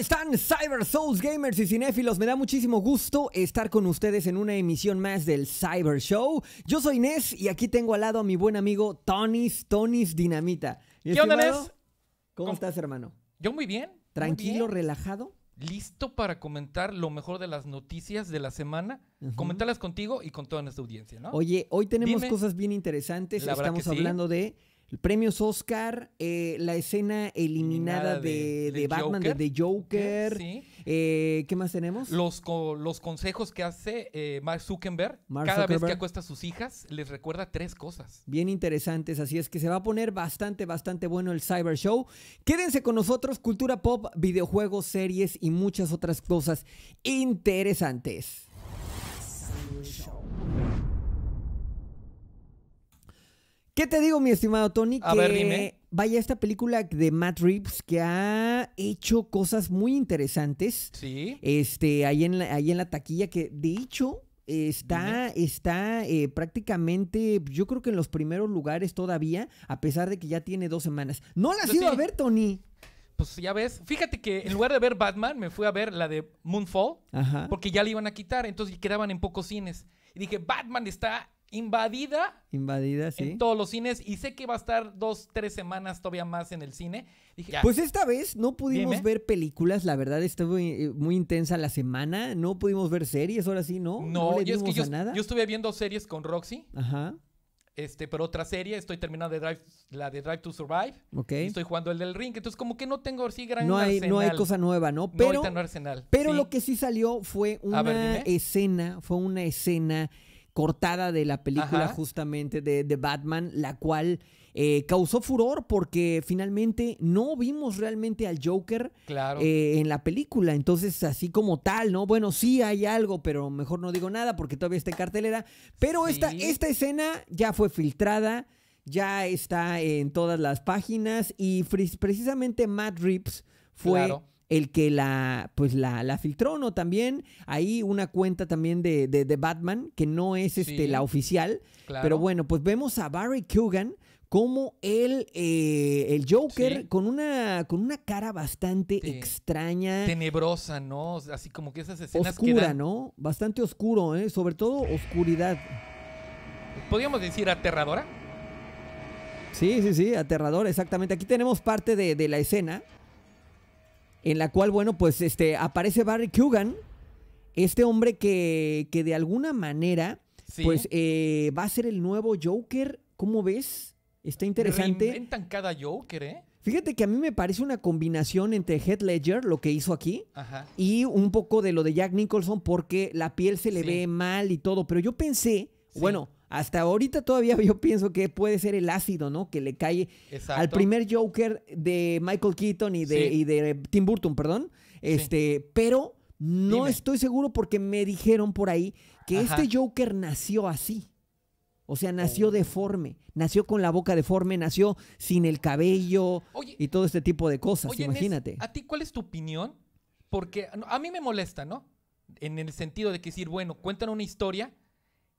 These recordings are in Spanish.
están Cyber Souls Gamers y Cinéfilos? Me da muchísimo gusto estar con ustedes en una emisión más del Cyber Show. Yo soy Nes y aquí tengo al lado a mi buen amigo Tonis, Tonis Dinamita. ¿Qué onda, Nes? ¿Cómo, estás, hermano? Yo muy bien. ¿Tranquilo, relajado? Listo para comentar lo mejor de las noticias de la semana, comentarlas contigo y con toda nuestra audiencia, ¿no? Oye, hoy tenemos cosas bien interesantes. Estamos hablando de Premios Oscar, eh, la escena eliminada, de, Batman, de Joker. Eh, ¿Qué más tenemos? Los, los consejos que hace eh, Mark Zuckerberg. cada vez que acuesta a sus hijas, les recuerda tres cosas. Bien interesantes. Así es que se va a poner bastante, bastante bueno el Cyber Show. Quédense con nosotros. Cultura pop, videojuegos, series y muchas otras cosas interesantes. ¿Qué te digo, mi estimado Tony? A que Vaya, esta película de Matt Reeves que ha hecho cosas muy interesantes. Sí. Este, ahí en la, ahí en la taquilla que, de hecho, está, está eh, prácticamente, yo creo que en los primeros lugares todavía, a pesar de que ya tiene dos semanas. No la has pues ido a ver, Tony. Pues ya ves, fíjate que en lugar de ver Batman, me fui a ver la de Moonfall, Ajá. porque ya la iban a quitar, entonces quedaban en pocos cines. Y dije, Batman está invadida. Invadida, sí. En todos los cines. Y sé que va a estar dos, tres semanas todavía más en el cine. Dije, pues esta vez no pudimos ver películas. La verdad, estuvo eh, muy intensa la semana. No pudimos ver series, ahora sí, ¿no? No, yo, estuve viendo series con Roxy. Ajá. Este, pero otra serie, estoy terminando de la de Drive to Survive. Ok. estoy jugando el del Ring. Entonces, como que no tengo así gran no hay, No hay cosa nueva, ¿no? Pero, no, arsenal. Pero lo que sí salió fue una escena, fue una escena cortada de la película justamente de, Batman, la cual eh, causó furor porque finalmente no vimos realmente al Joker claro. Eh, en la película. Entonces, así como tal, ¿no? Bueno, sí hay algo, pero mejor no digo nada porque todavía está en cartelera. Pero esta, esta escena ya fue filtrada, ya está en todas las páginas y precisamente Matt Reeves fue el que la, pues la, la filtró, ¿no? También hay una cuenta también de, de, Batman que no es este, la oficial. Pero bueno, pues vemos a Barry Kugan como el, eh, el Joker con, una, con una cara bastante extraña. Tenebrosa, ¿no? Así como que esas escenas Oscura, ¿no? Bastante oscuro, ¿eh? Sobre todo oscuridad. Podríamos decir aterradora. Sí, sí, sí, aterradora, exactamente. Aquí tenemos parte de, de la escena en la cual, bueno, pues este, aparece Barry Kugan, este hombre que, que de alguna manera, pues eh, va a ser el nuevo Joker, ¿cómo ves? Está interesante. Reinventan cada Joker, ¿eh? Fíjate que a mí me parece una combinación entre Head Ledger, lo que hizo aquí, y un poco de lo de Jack Nicholson, porque la piel se le ve mal y todo. Pero yo pensé, bueno, hasta ahorita todavía yo pienso que puede ser el ácido, ¿no? Que le cae al primer Joker de Michael Keaton y de, Tim Burton, perdón. Este, pero no estoy seguro porque me dijeron por ahí que este Joker nació así. O sea, nació oh. deforme, nació con la boca deforme, nació sin el cabello y todo este tipo de cosas, imagínate. ¿A ti cuál es tu opinión? Porque a mí me molesta, ¿no? En el sentido de que decir, bueno, cuentan una historia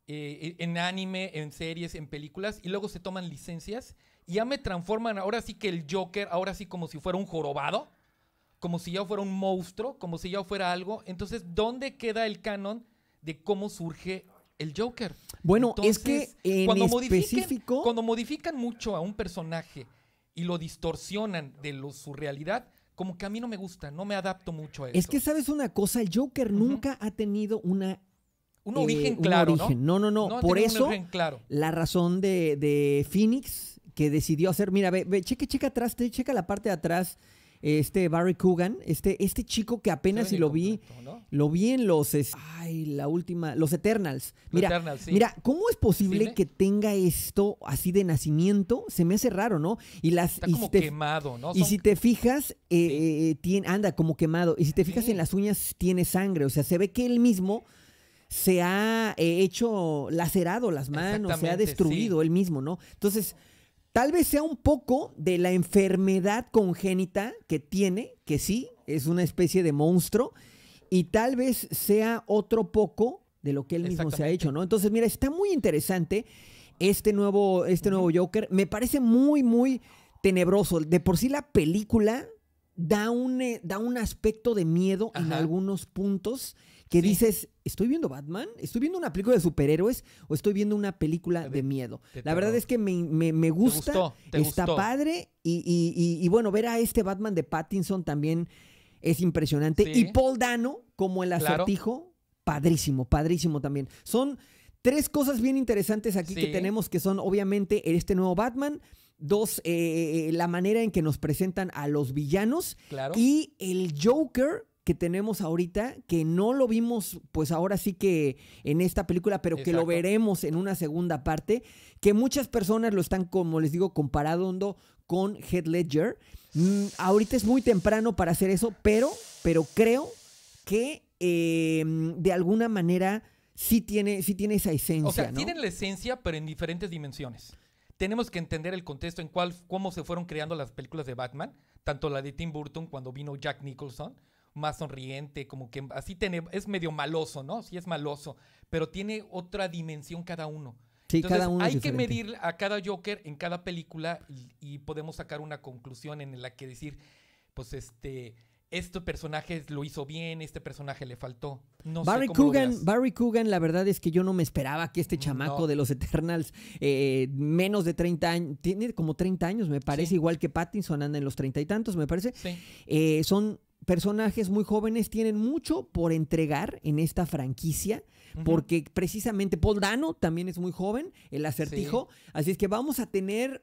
eh, en anime, en series, en películas, y luego se toman licencias y ya me transforman, ahora sí que el Joker, ahora sí como si fuera un jorobado, como si ya fuera un monstruo, como si ya fuera algo. Entonces, ¿dónde queda el canon de cómo surge el Joker? Bueno, es que en cuando específico... Cuando modifican mucho a un personaje y lo distorsionan de su realidad, como que a mí no me gusta, no me adapto mucho a eso. Es que sabes una cosa, el Joker nunca ha tenido una un eh, origen claro. ¿no? no, no, no. Por eso, la razón de, Phoenix que decidió hacer. Mira, ve, checa, checa atrás, te, checa la parte de atrás. Este Barry Coogan, este, este chico que apenas si lo vi, lo vi en los, ay, la última, los Eternals. Mira, mira, ¿cómo es posible que tenga esto así de nacimiento? Se me hace raro, ¿no? Y las, y como si te, quemado, ¿no? Y si te fijas, eh, eh, tiene, anda como quemado. Y si te fijas en las uñas tiene sangre, o sea, se ve que él mismo se ha eh, hecho lacerado las manos, se ha destruido él mismo, ¿no? Entonces, tal vez sea un poco de la enfermedad congénita que tiene, que sí, es una especie de monstruo, y tal vez sea otro poco de lo que él mismo se ha hecho, ¿no? Entonces, mira, está muy interesante este nuevo, este nuevo Joker. Me parece muy, muy tenebroso. De por sí la película da un, eh, da un aspecto de miedo en algunos puntos que dices, ¿estoy viendo Batman? ¿Estoy viendo una película de superhéroes o estoy viendo una película de, miedo? la verdad es que me, me, me gusta, está padre y, bueno, ver a este Batman de Pattinson también es impresionante. Y Paul Dano como el acertijo, padrísimo, padrísimo también. Son tres cosas bien interesantes aquí que tenemos que son obviamente este nuevo Batman. Dos, eh, eh, eh, la manera en que nos presentan a los villanos. Y el Joker, que tenemos ahorita, que no lo vimos, pues ahora sí que en esta película, pero que lo veremos en una segunda parte, que muchas personas lo están, como les digo, comparando con Head Ledger. Mm, ahorita es muy temprano para hacer eso, pero, pero creo que eh, de alguna manera sí tiene, sí tiene esa esencia. O sea, tienen la esencia, pero en diferentes dimensiones. Tenemos que entender el contexto en cuál, cómo se fueron creando las películas de Batman, tanto la de Tim Burton cuando vino Jack Nicholson, más sonriente, como que así tiene, es medio maloso, ¿no? Sí es maloso, pero tiene otra dimensión cada uno. Sí, cada uno hay que medir a cada Joker en cada película y, podemos sacar una conclusión en la que decir, pues este, este personaje lo hizo bien, este personaje le faltó. Barry, Coogan, Barry la verdad es que yo no me esperaba que este mm, chamaco de los Eternals, eh, menos de 30 años, tiene como 30 años, me parece, igual que Pattinson anda en los treinta y tantos, me parece. Sí. Eh, son personajes muy jóvenes tienen mucho por entregar en esta franquicia, porque precisamente Paul Dano también es muy joven, el acertijo, así es que vamos a tener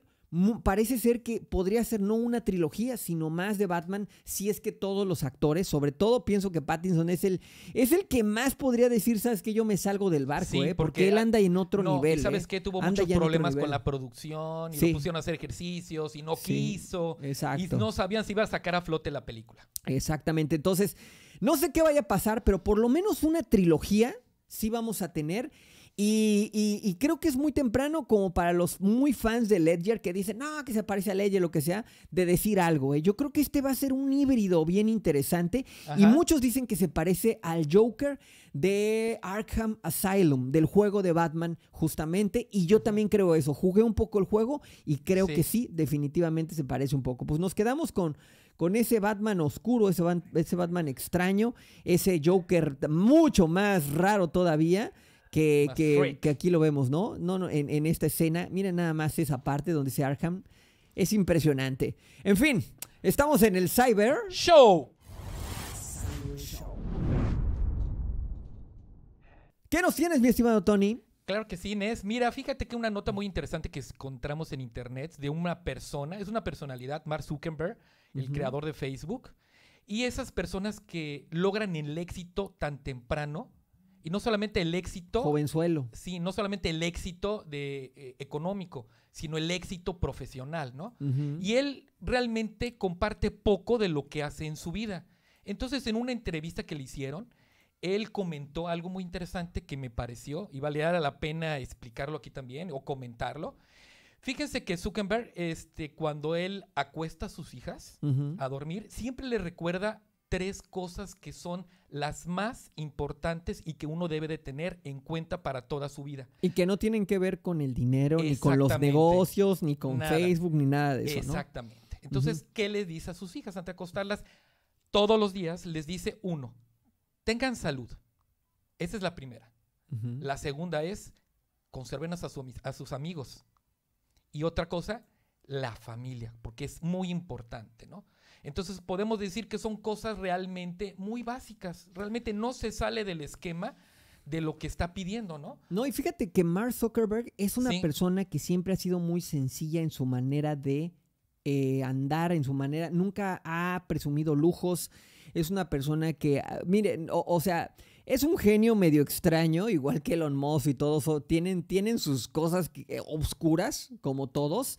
parece ser que podría ser no una trilogía, sino más de Batman, si es que todos los actores, sobre todo pienso que Pattinson es el, es el que más podría decir, sabes que yo me salgo del barco, ¿eh? porque, él anda en otro nivel. Y sabes ¿eh? que tuvo muchos problemas con la producción, y lo pusieron a hacer ejercicios, y no quiso, exacto. y no sabían si iba a sacar a flote la película. Exactamente, entonces, no sé qué vaya a pasar, pero por lo menos una trilogía sí vamos a tener. Y, creo que es muy temprano como para los muy fans de Ledger que dicen, no, que se parece a Ledger, lo que sea, de decir algo. ¿eh? Yo creo que este va a ser un híbrido bien interesante. Y muchos dicen que se parece al Joker de Arkham Asylum, del juego de Batman, justamente. Y yo también creo eso. Jugué un poco el juego y creo que sí, definitivamente se parece un poco. Pues nos quedamos con con ese Batman oscuro, ese, ese, Batman extraño, ese Joker mucho más raro todavía que, aquí lo vemos, ¿no? No, en, esta escena, Mira nada más esa parte donde dice Arkham. Es impresionante. En fin, estamos en el Cyber Show. ¿Qué nos tienes, mi estimado Tony? Claro que sí, Nes. Mira, fíjate que una nota muy interesante que encontramos en internet de una persona, es una personalidad, Mark Zuckerberg, el creador de Facebook, y esas personas que logran el éxito tan temprano, y no solamente el éxito. Jovenzuelo. Sí, no solamente el éxito de, eh, económico, sino el éxito profesional, ¿no? Y él realmente comparte poco de lo que hace en su vida. Entonces, en una entrevista que le hicieron, él comentó algo muy interesante que me pareció y vale la pena explicarlo aquí también o comentarlo. Fíjense que Zuckerberg, este, cuando él acuesta a sus hijas a dormir, siempre le recuerda tres cosas que son las más importantes y que uno debe de tener en cuenta para toda su vida. Y que no tienen que ver con el dinero, ni con los negocios, ni con Facebook, ni nada de eso. Exactamente. Entonces, ¿qué le dice a sus hijas antes de acostarlas? Todos los días les dice uno, tengan salud. Esa es la primera. La segunda es, conserven a sus amigos. Y otra cosa, la familia, porque es muy importante, ¿no? Entonces podemos decir que son cosas realmente muy básicas, realmente no se sale del esquema de lo que está pidiendo, ¿no? No, y fíjate que Mark Zuckerberg es una persona que siempre ha sido muy sencilla en su manera de eh, andar, en su manera, nunca ha presumido lujos, es una persona que, ah, miren, o, sea, es un genio medio extraño, igual que Elon Musk y todos, tienen, tienen sus cosas eh, obscuras, como todos,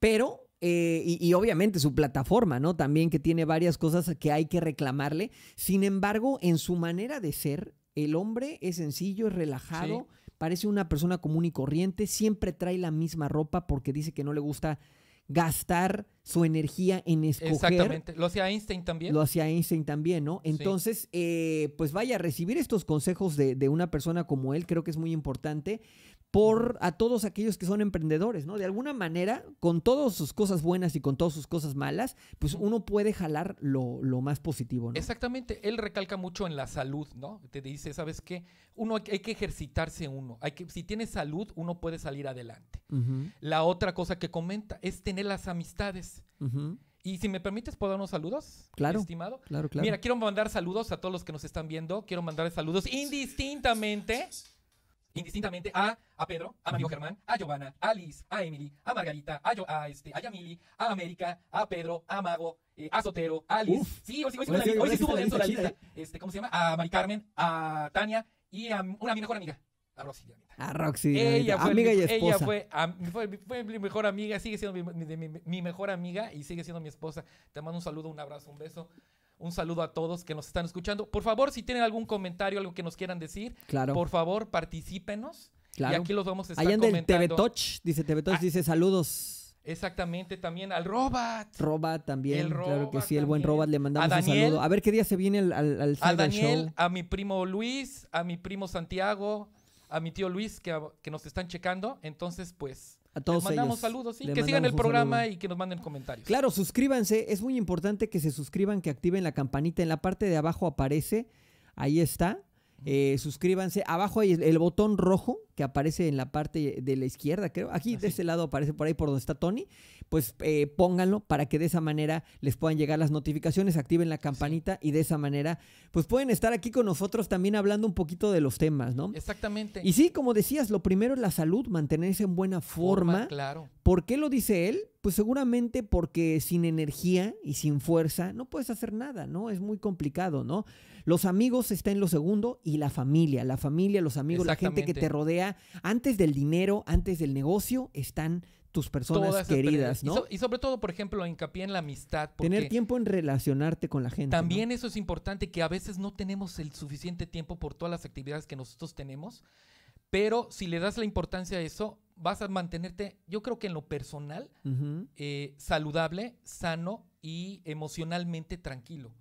pero eh, y, obviamente su plataforma, ¿no? También que tiene varias cosas que hay que reclamarle. Sin embargo, en su manera de ser, el hombre es sencillo, es relajado, parece una persona común y corriente, siempre trae la misma ropa porque dice que no le gusta gastar su energía en escoger. Exactamente. Lo hacía Einstein también. Lo hacía Einstein también, ¿no? Entonces, eh, pues vaya, recibir estos consejos de, de, una persona como él creo que es muy importante por a todos aquellos que son emprendedores, ¿no? De alguna manera, con todas sus cosas buenas y con todas sus cosas malas, pues uno puede jalar lo, más positivo, ¿no? Exactamente, él recalca mucho en la salud, ¿no? Te dice, ¿sabes qué? Uno hay que ejercitarse uno, hay que, si tiene salud, uno puede salir adelante. La otra cosa que comenta es tener las amistades. Y si me permites, ¿puedo dar unos saludos? Claro. Estimado. claro. Mira, quiero mandar saludos a todos los que nos están viendo. Quiero mandar saludos indistintamente indistintamente a, a Pedro, a Mario Germán, a Giovanna, a Liz, a Emily, a Margarita, a, este, a Yamili, a América, a Pedro, a Mago, eh, a Sotero, a Liz. sí, hoy, sí, estuvo dentro de la lista. Este, ¿Cómo se llama? A Mari Carmen, a Tania y a una mejor amiga. A Roxy A Roxy ella fue amiga mi, y esposa. Ella fue, mi mejor amiga, sigue siendo mi, mejor amiga y sigue siendo mi esposa. Te mando un saludo, un abrazo, un beso. Un saludo a todos que nos están escuchando. Por favor, si tienen algún comentario, algo que nos quieran decir, por favor, participenos. Y aquí los vamos a estar comentando. TV Touch, dice TV Touch, ah. dice saludos. Exactamente, también al Robat. Robat también, claro que sí, el buen Robat le mandamos un saludo. A ver qué día se viene al, al, A Daniel, a mi primo Luis, a mi primo Santiago, a mi tío Luis que nos están checando. Entonces, pues, a todos Les mandamos saludos, que sigan el programa y que nos manden comentarios. Claro, suscríbanse. Es muy importante que se suscriban, que activen la campanita. En la parte de abajo aparece. Ahí está. Eh, suscríbanse. Abajo hay el botón rojo que aparece en la parte de la izquierda, creo. Aquí de este lado aparece por ahí por donde está Tony. Pues eh, pónganlo para que de esa manera les puedan llegar las notificaciones, activen la campanita y de esa manera pues pueden estar aquí con nosotros también hablando un poquito de los temas, ¿no? Exactamente. Y sí, como decías, lo primero es la salud, mantenerse en buena forma. forma claro. ¿Por qué lo dice él? Pues seguramente porque sin energía y sin fuerza no puedes hacer nada, ¿no? Es muy complicado, ¿no? Los amigos están en lo segundo y la familia, la familia, los amigos, la gente que te rodea, antes del dinero, antes del negocio, están tus personas queridas, ¿no? Y, sobre todo, por ejemplo, hincapié en la amistad. Tener tiempo en relacionarte con la gente. También eso es importante, que a veces no tenemos el suficiente tiempo por todas las actividades que nosotros tenemos, pero si le das la importancia a eso, vas a mantenerte, yo creo que en lo personal, eh, saludable, sano y emocionalmente tranquilo.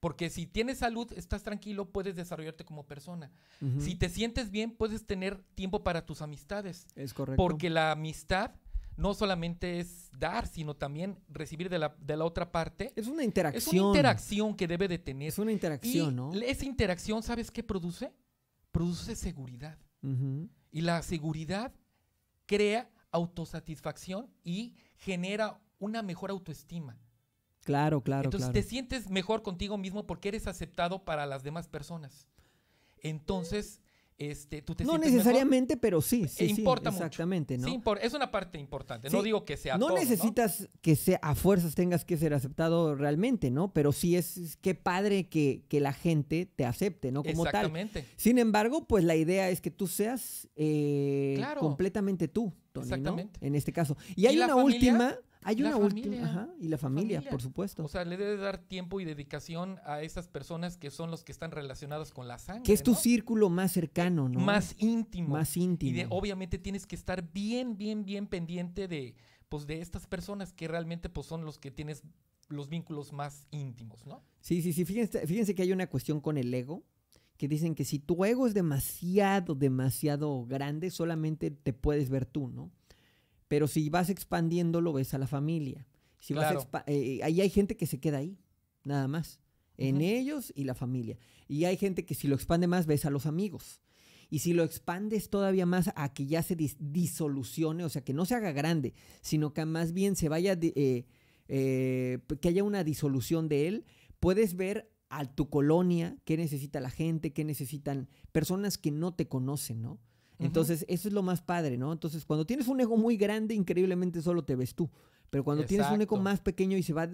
Porque si tienes salud, estás tranquilo, puedes desarrollarte como persona. Si te sientes bien, puedes tener tiempo para tus amistades. Es correcto. Porque la amistad no solamente es dar, sino también recibir de la, de la otra parte. Es una interacción. Es una interacción que debe de tener. Es una interacción, y Esa interacción, ¿sabes qué produce? Produce seguridad. Y la seguridad crea autosatisfacción y genera una mejor autoestima. Claro, claro. Entonces te sientes mejor contigo mismo porque eres aceptado para las demás personas. Entonces este, tú te No necesariamente, pero sí, sí, importa exactamente, es una parte importante, no digo que sea No necesitas que sea a fuerzas tengas que ser aceptado realmente, ¿no? Pero sí es, qué padre que, la gente te acepte, ¿no? Como exactamente. Sin embargo, pues la idea es que tú seas eh, completamente tú, Tony, exactamente. En este caso. Y hay una última hay una última, y la familia, por supuesto. O sea, le debes dar tiempo y dedicación a esas personas que son los que están relacionados con la sangre. Que es tu círculo más cercano, ¿no? Más íntimo. Más íntimo. Y obviamente tienes que estar bien, bien, bien pendiente de, pues, de estas personas que realmente pues, son los que tienes los vínculos más íntimos, ¿no? Sí, sí, sí. Fíjense, fíjense que hay una cuestión con el ego que dicen que si tu ego es demasiado, demasiado grande, solamente te puedes ver tú, ¿no? Pero si vas expandiéndolo, ves a la familia. Si vas eh, ahí hay gente que se queda ahí, nada más. En ellos y la familia. Y hay gente que si lo expande más, ves a los amigos. Y si lo expandes todavía más a que ya se disolucione, o sea, que no se haga grande, sino que más bien se vaya, eh, eh, que haya una disolución de él, puedes ver a tu colonia, qué necesita la gente, qué necesitan personas que no te conocen, ¿no? Entonces, eso es lo más padre, ¿no? Entonces, cuando tienes un ego muy grande, increíblemente solo te ves tú. Pero cuando tienes un ego más pequeño y se va...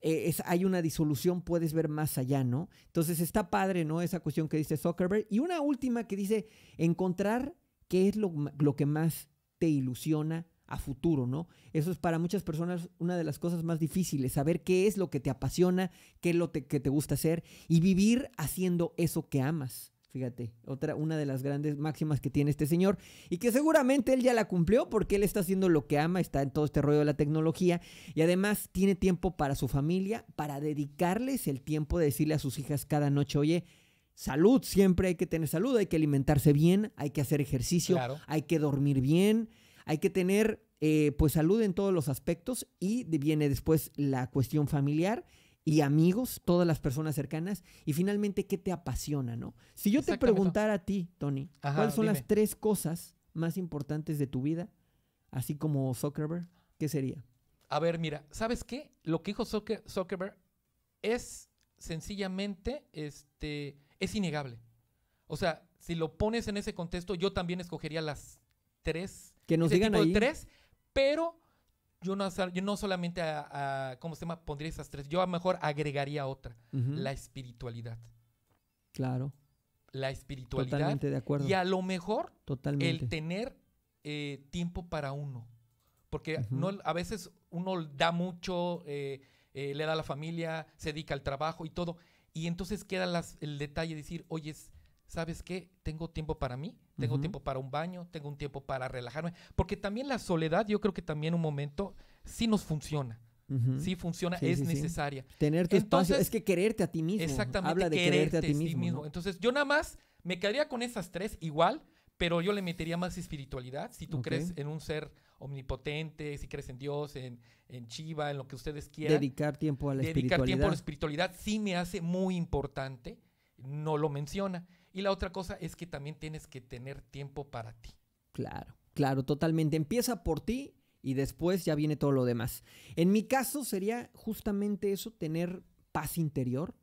Eh, hay una disolución, puedes ver más allá, ¿no? Entonces está padre, ¿no? Esa cuestión que dice Zuckerberg. Y una última que dice, encontrar qué es lo, que más te ilusiona a futuro, ¿no? Eso es para muchas personas una de las cosas más difíciles, saber qué es lo que te apasiona, qué es lo que te gusta hacer y vivir haciendo eso que amas. Fíjate, otra, una de las grandes máximas que tiene este señor y que seguramente él ya la cumplió porque él está haciendo lo que ama, está en todo este rollo de la tecnología y además tiene tiempo para su familia, para dedicarles el tiempo de decirle a sus hijas cada noche, oye, salud, siempre hay que tener salud, hay que alimentarse bien, hay que hacer ejercicio, hay que dormir bien, hay que tener eh, pues salud en todos los aspectos y viene después la cuestión familiar y amigos, todas las personas cercanas, y finalmente qué te apasiona, ¿no? Si yo te preguntara a ti, Tony, ¿cuáles son las tres cosas más importantes de tu vida, así como Zuckerberg, qué sería? A ver, mira, ¿sabes qué? Lo que dijo Zuckerberg es sencillamente, este, es innegable. O sea, si lo pones en ese contexto, yo también escogería las tres. Que nos digan ahí. tres, pero yo no, yo no solamente a, ¿cómo se llama? Pondría esas tres. Yo a lo mejor agregaría otra. La espiritualidad. Claro. La espiritualidad. Totalmente de acuerdo. Y a lo mejor el tener eh, tiempo para uno. Porque no, a veces uno da mucho, eh, eh, le da a la familia, se dedica al trabajo y todo. Y entonces queda el detalle de decir, oye, es, ¿sabes qué? Tengo tiempo para mí, tengo tiempo para un baño, tengo un tiempo para relajarme, porque también la soledad, yo creo que también un momento sí nos funciona. Sí funciona, es necesaria. Tener tu Entonces, espacio, es que quererte a ti mismo. Exactamente, habla de quererte, a ti mismo. Entonces, yo nada más me quedaría con esas tres igual, pero yo le metería más espiritualidad. Si tú crees en un ser omnipotente, si crees en Dios, en, Chiva, en lo que ustedes quieran. Dedicar tiempo a la espiritualidad. Dedicar tiempo a la espiritualidad sí me hace muy importante, no lo menciona y la otra cosa es que también tienes que tener tiempo para ti. Claro, claro, totalmente. Empieza por ti y después ya viene todo lo demás. En mi caso sería justamente eso, tener paz interior,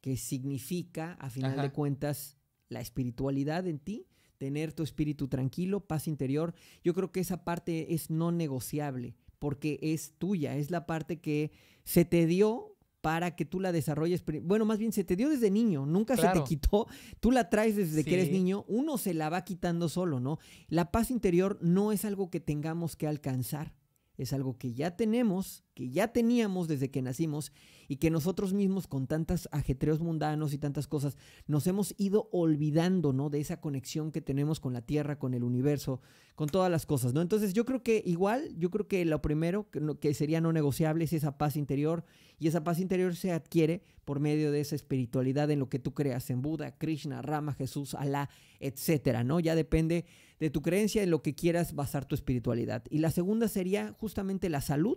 que significa, a final de cuentas, la espiritualidad en ti, tener tu espíritu tranquilo, paz interior. Yo creo que esa parte es no negociable, porque es tuya, es la parte que se te dio para que tú la desarrolles. Bueno, más bien se te dio desde niño, nunca se te quitó, tú la traes desde que eres niño, uno se la va quitando solo, ¿no? La paz interior no es algo que tengamos que alcanzar, es algo que ya tenemos que ya teníamos desde que nacimos y que nosotros mismos con tantos ajetreos mundanos y tantas cosas nos hemos ido olvidando, ¿no? De esa conexión que tenemos con la Tierra, con el universo, con todas las cosas, ¿no? Entonces yo creo que igual, yo creo que lo primero que, que sería no negociable es esa paz interior y esa paz interior se adquiere por medio de esa espiritualidad en lo que tú creas, en Buda, Krishna, Rama, Jesús, Alá, etcétera, ¿no? Ya depende de tu creencia, en lo que quieras basar tu espiritualidad. Y la segunda sería justamente la salud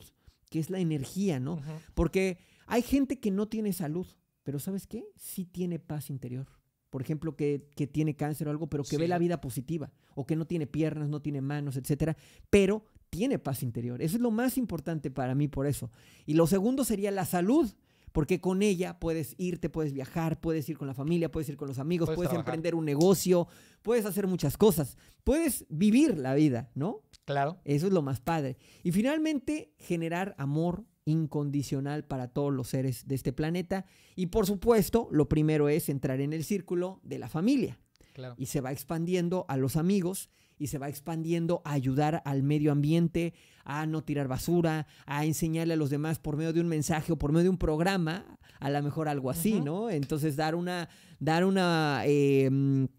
que es la energía, ¿no? Porque hay gente que no tiene salud, pero ¿sabes qué? Sí tiene paz interior. Por ejemplo, que, tiene cáncer o algo, pero que ve la vida positiva, o que no tiene piernas, no tiene manos, etcétera, pero tiene paz interior. Eso es lo más importante para mí por eso. Y lo segundo sería la salud. Porque con ella puedes irte, puedes viajar, puedes ir con la familia, puedes ir con los amigos, puedes, emprender un negocio, puedes hacer muchas cosas, puedes vivir la vida, ¿no? Claro. Eso es lo más padre. Y finalmente, generar amor incondicional para todos los seres de este planeta. Y por supuesto, lo primero es entrar en el círculo de la familia. Claro. Y se va expandiendo a los amigos y se va expandiendo a ayudar al medio ambiente, a no tirar basura, a enseñarle a los demás por medio de un mensaje o por medio de un programa, a lo mejor algo así, ¿no? Entonces dar una, dar una, em,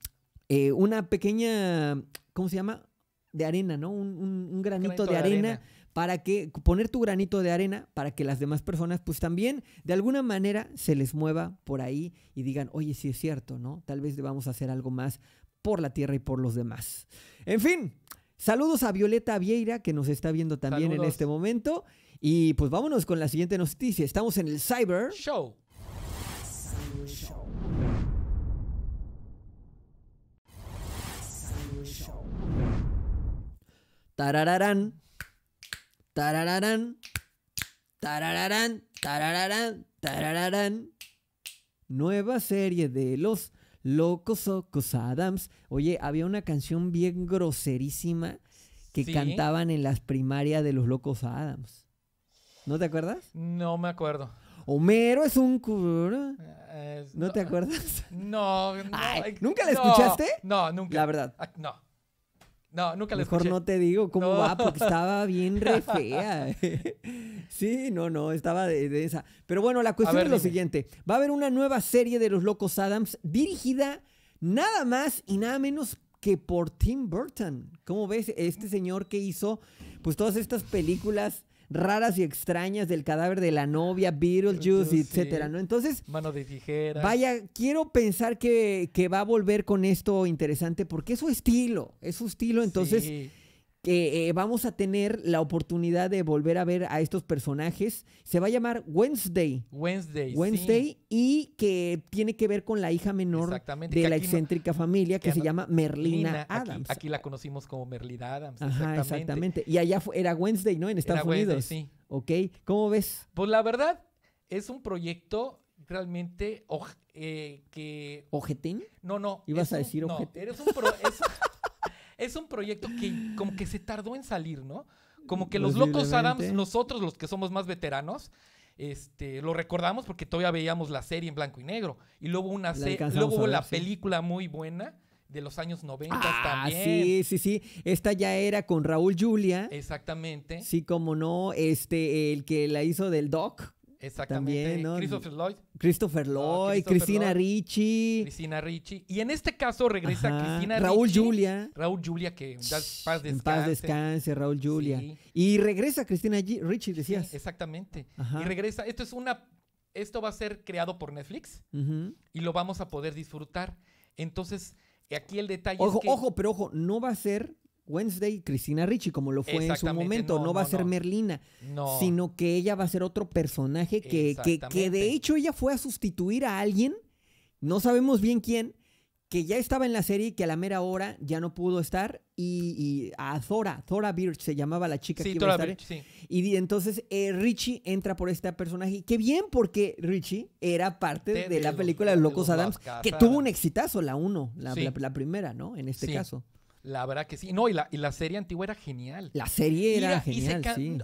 eh, una pequeña, ¿cómo se llama? De arena, ¿no? Un, granito, de, arena, arena para que poner tu granito de arena para que las demás personas pues también de alguna manera se les mueva por ahí y digan, oye, sí es cierto, ¿no? Tal vez debamos hacer algo más por la tierra y por los demás. En fin, saludos a Violeta Vieira, que nos está viendo también en este momento. Y pues vámonos con la siguiente noticia. Estamos en el Cyber Show. Tarararán. Tarararán. Tarararán. Tarararán. Tarararán. Nueva serie de los Locos ocos Adams. Oye, había una canción bien groserísima que cantaban en las primarias de los Locos Adams. ¿No te acuerdas? No me acuerdo. Homero es un eh, ¿No, te acuerdas? No, ¿Nunca la escuchaste? No, nunca. La verdad. Ah, no. No, nunca la Mejor no te digo cómo va, porque estaba bien re fea. sí, no, no, estaba de, esa. Pero bueno, la cuestión es lo siguiente. Va a haber una nueva serie de Los Locos Adams dirigida nada más y nada menos que por Tim Burton. ¿Cómo ves? Este señor que hizo pues todas estas películas raras y extrañas del cadáver de la novia, Beetlejuice, juice, etcétera, ¿no? Entonces. Mano de tijera. Vaya, quiero pensar que, que, va a volver con esto interesante porque es su estilo. Es su estilo. Entonces que eh, vamos a tener la oportunidad de volver a ver a estos personajes. Se va a llamar Wednesday. Wednesday. Wednesday y que tiene que ver con la hija menor de la excéntrica familia que, se llama Merlina Adams. Aquí, la conocimos como Merlina Adams. Ajá, exactamente. Y allá era Wednesday, ¿no? En Estados Unidos. Wednesday, sí. Ok, ¿cómo ves? Pues la verdad, es un proyecto realmente eh, que... ¿Ojetín? No, no. ¿Ibas a decir un, eres un pro, es un proyecto que como que se tardó en salir, ¿no? Como que los locos Adams, nosotros los que somos más veteranos, este, lo recordamos porque todavía veíamos la serie en blanco y negro. Y luego una la luego la película muy buena de los años 90 ah, Sí, sí, sí. Esta ya era con Raúl Julia. Exactamente. Sí, como no, este, el que la hizo del Doc. Exactamente. Christopher Lloyd. Christopher Lloyd, Cristina Ricci. Cristina Ricci. Y en este caso regresa Cristina Raúl Julia. Raúl Julia, que paz descanse. En paz descanse, Raúl Julia. Y regresa Cristina Ricci, decías. exactamente. Y regresa. Esto es una. Esto va a ser creado por Netflix y lo vamos a poder disfrutar. Entonces, aquí el detalle. ojo, pero ojo, no va a ser Wednesday Cristina Richie, como lo fue en su momento. No, va a ser Merlina, sino que ella va a ser otro personaje que, que, de hecho ella fue a sustituir a alguien, no sabemos bien quién, que ya estaba en la serie y que a la mera hora ya no pudo estar. Y, a Zora, Zora Birch se llamaba la chica que iba a estar. Y entonces eh, Richie entra por este personaje. Y qué bien, porque Richie era parte de, la película de Locos Adams, que tuvo un exitazo, la 1, la, primera, ¿no? En este caso. La verdad que sí. No, y la, y la serie antigua era genial. La serie era, genial, sí.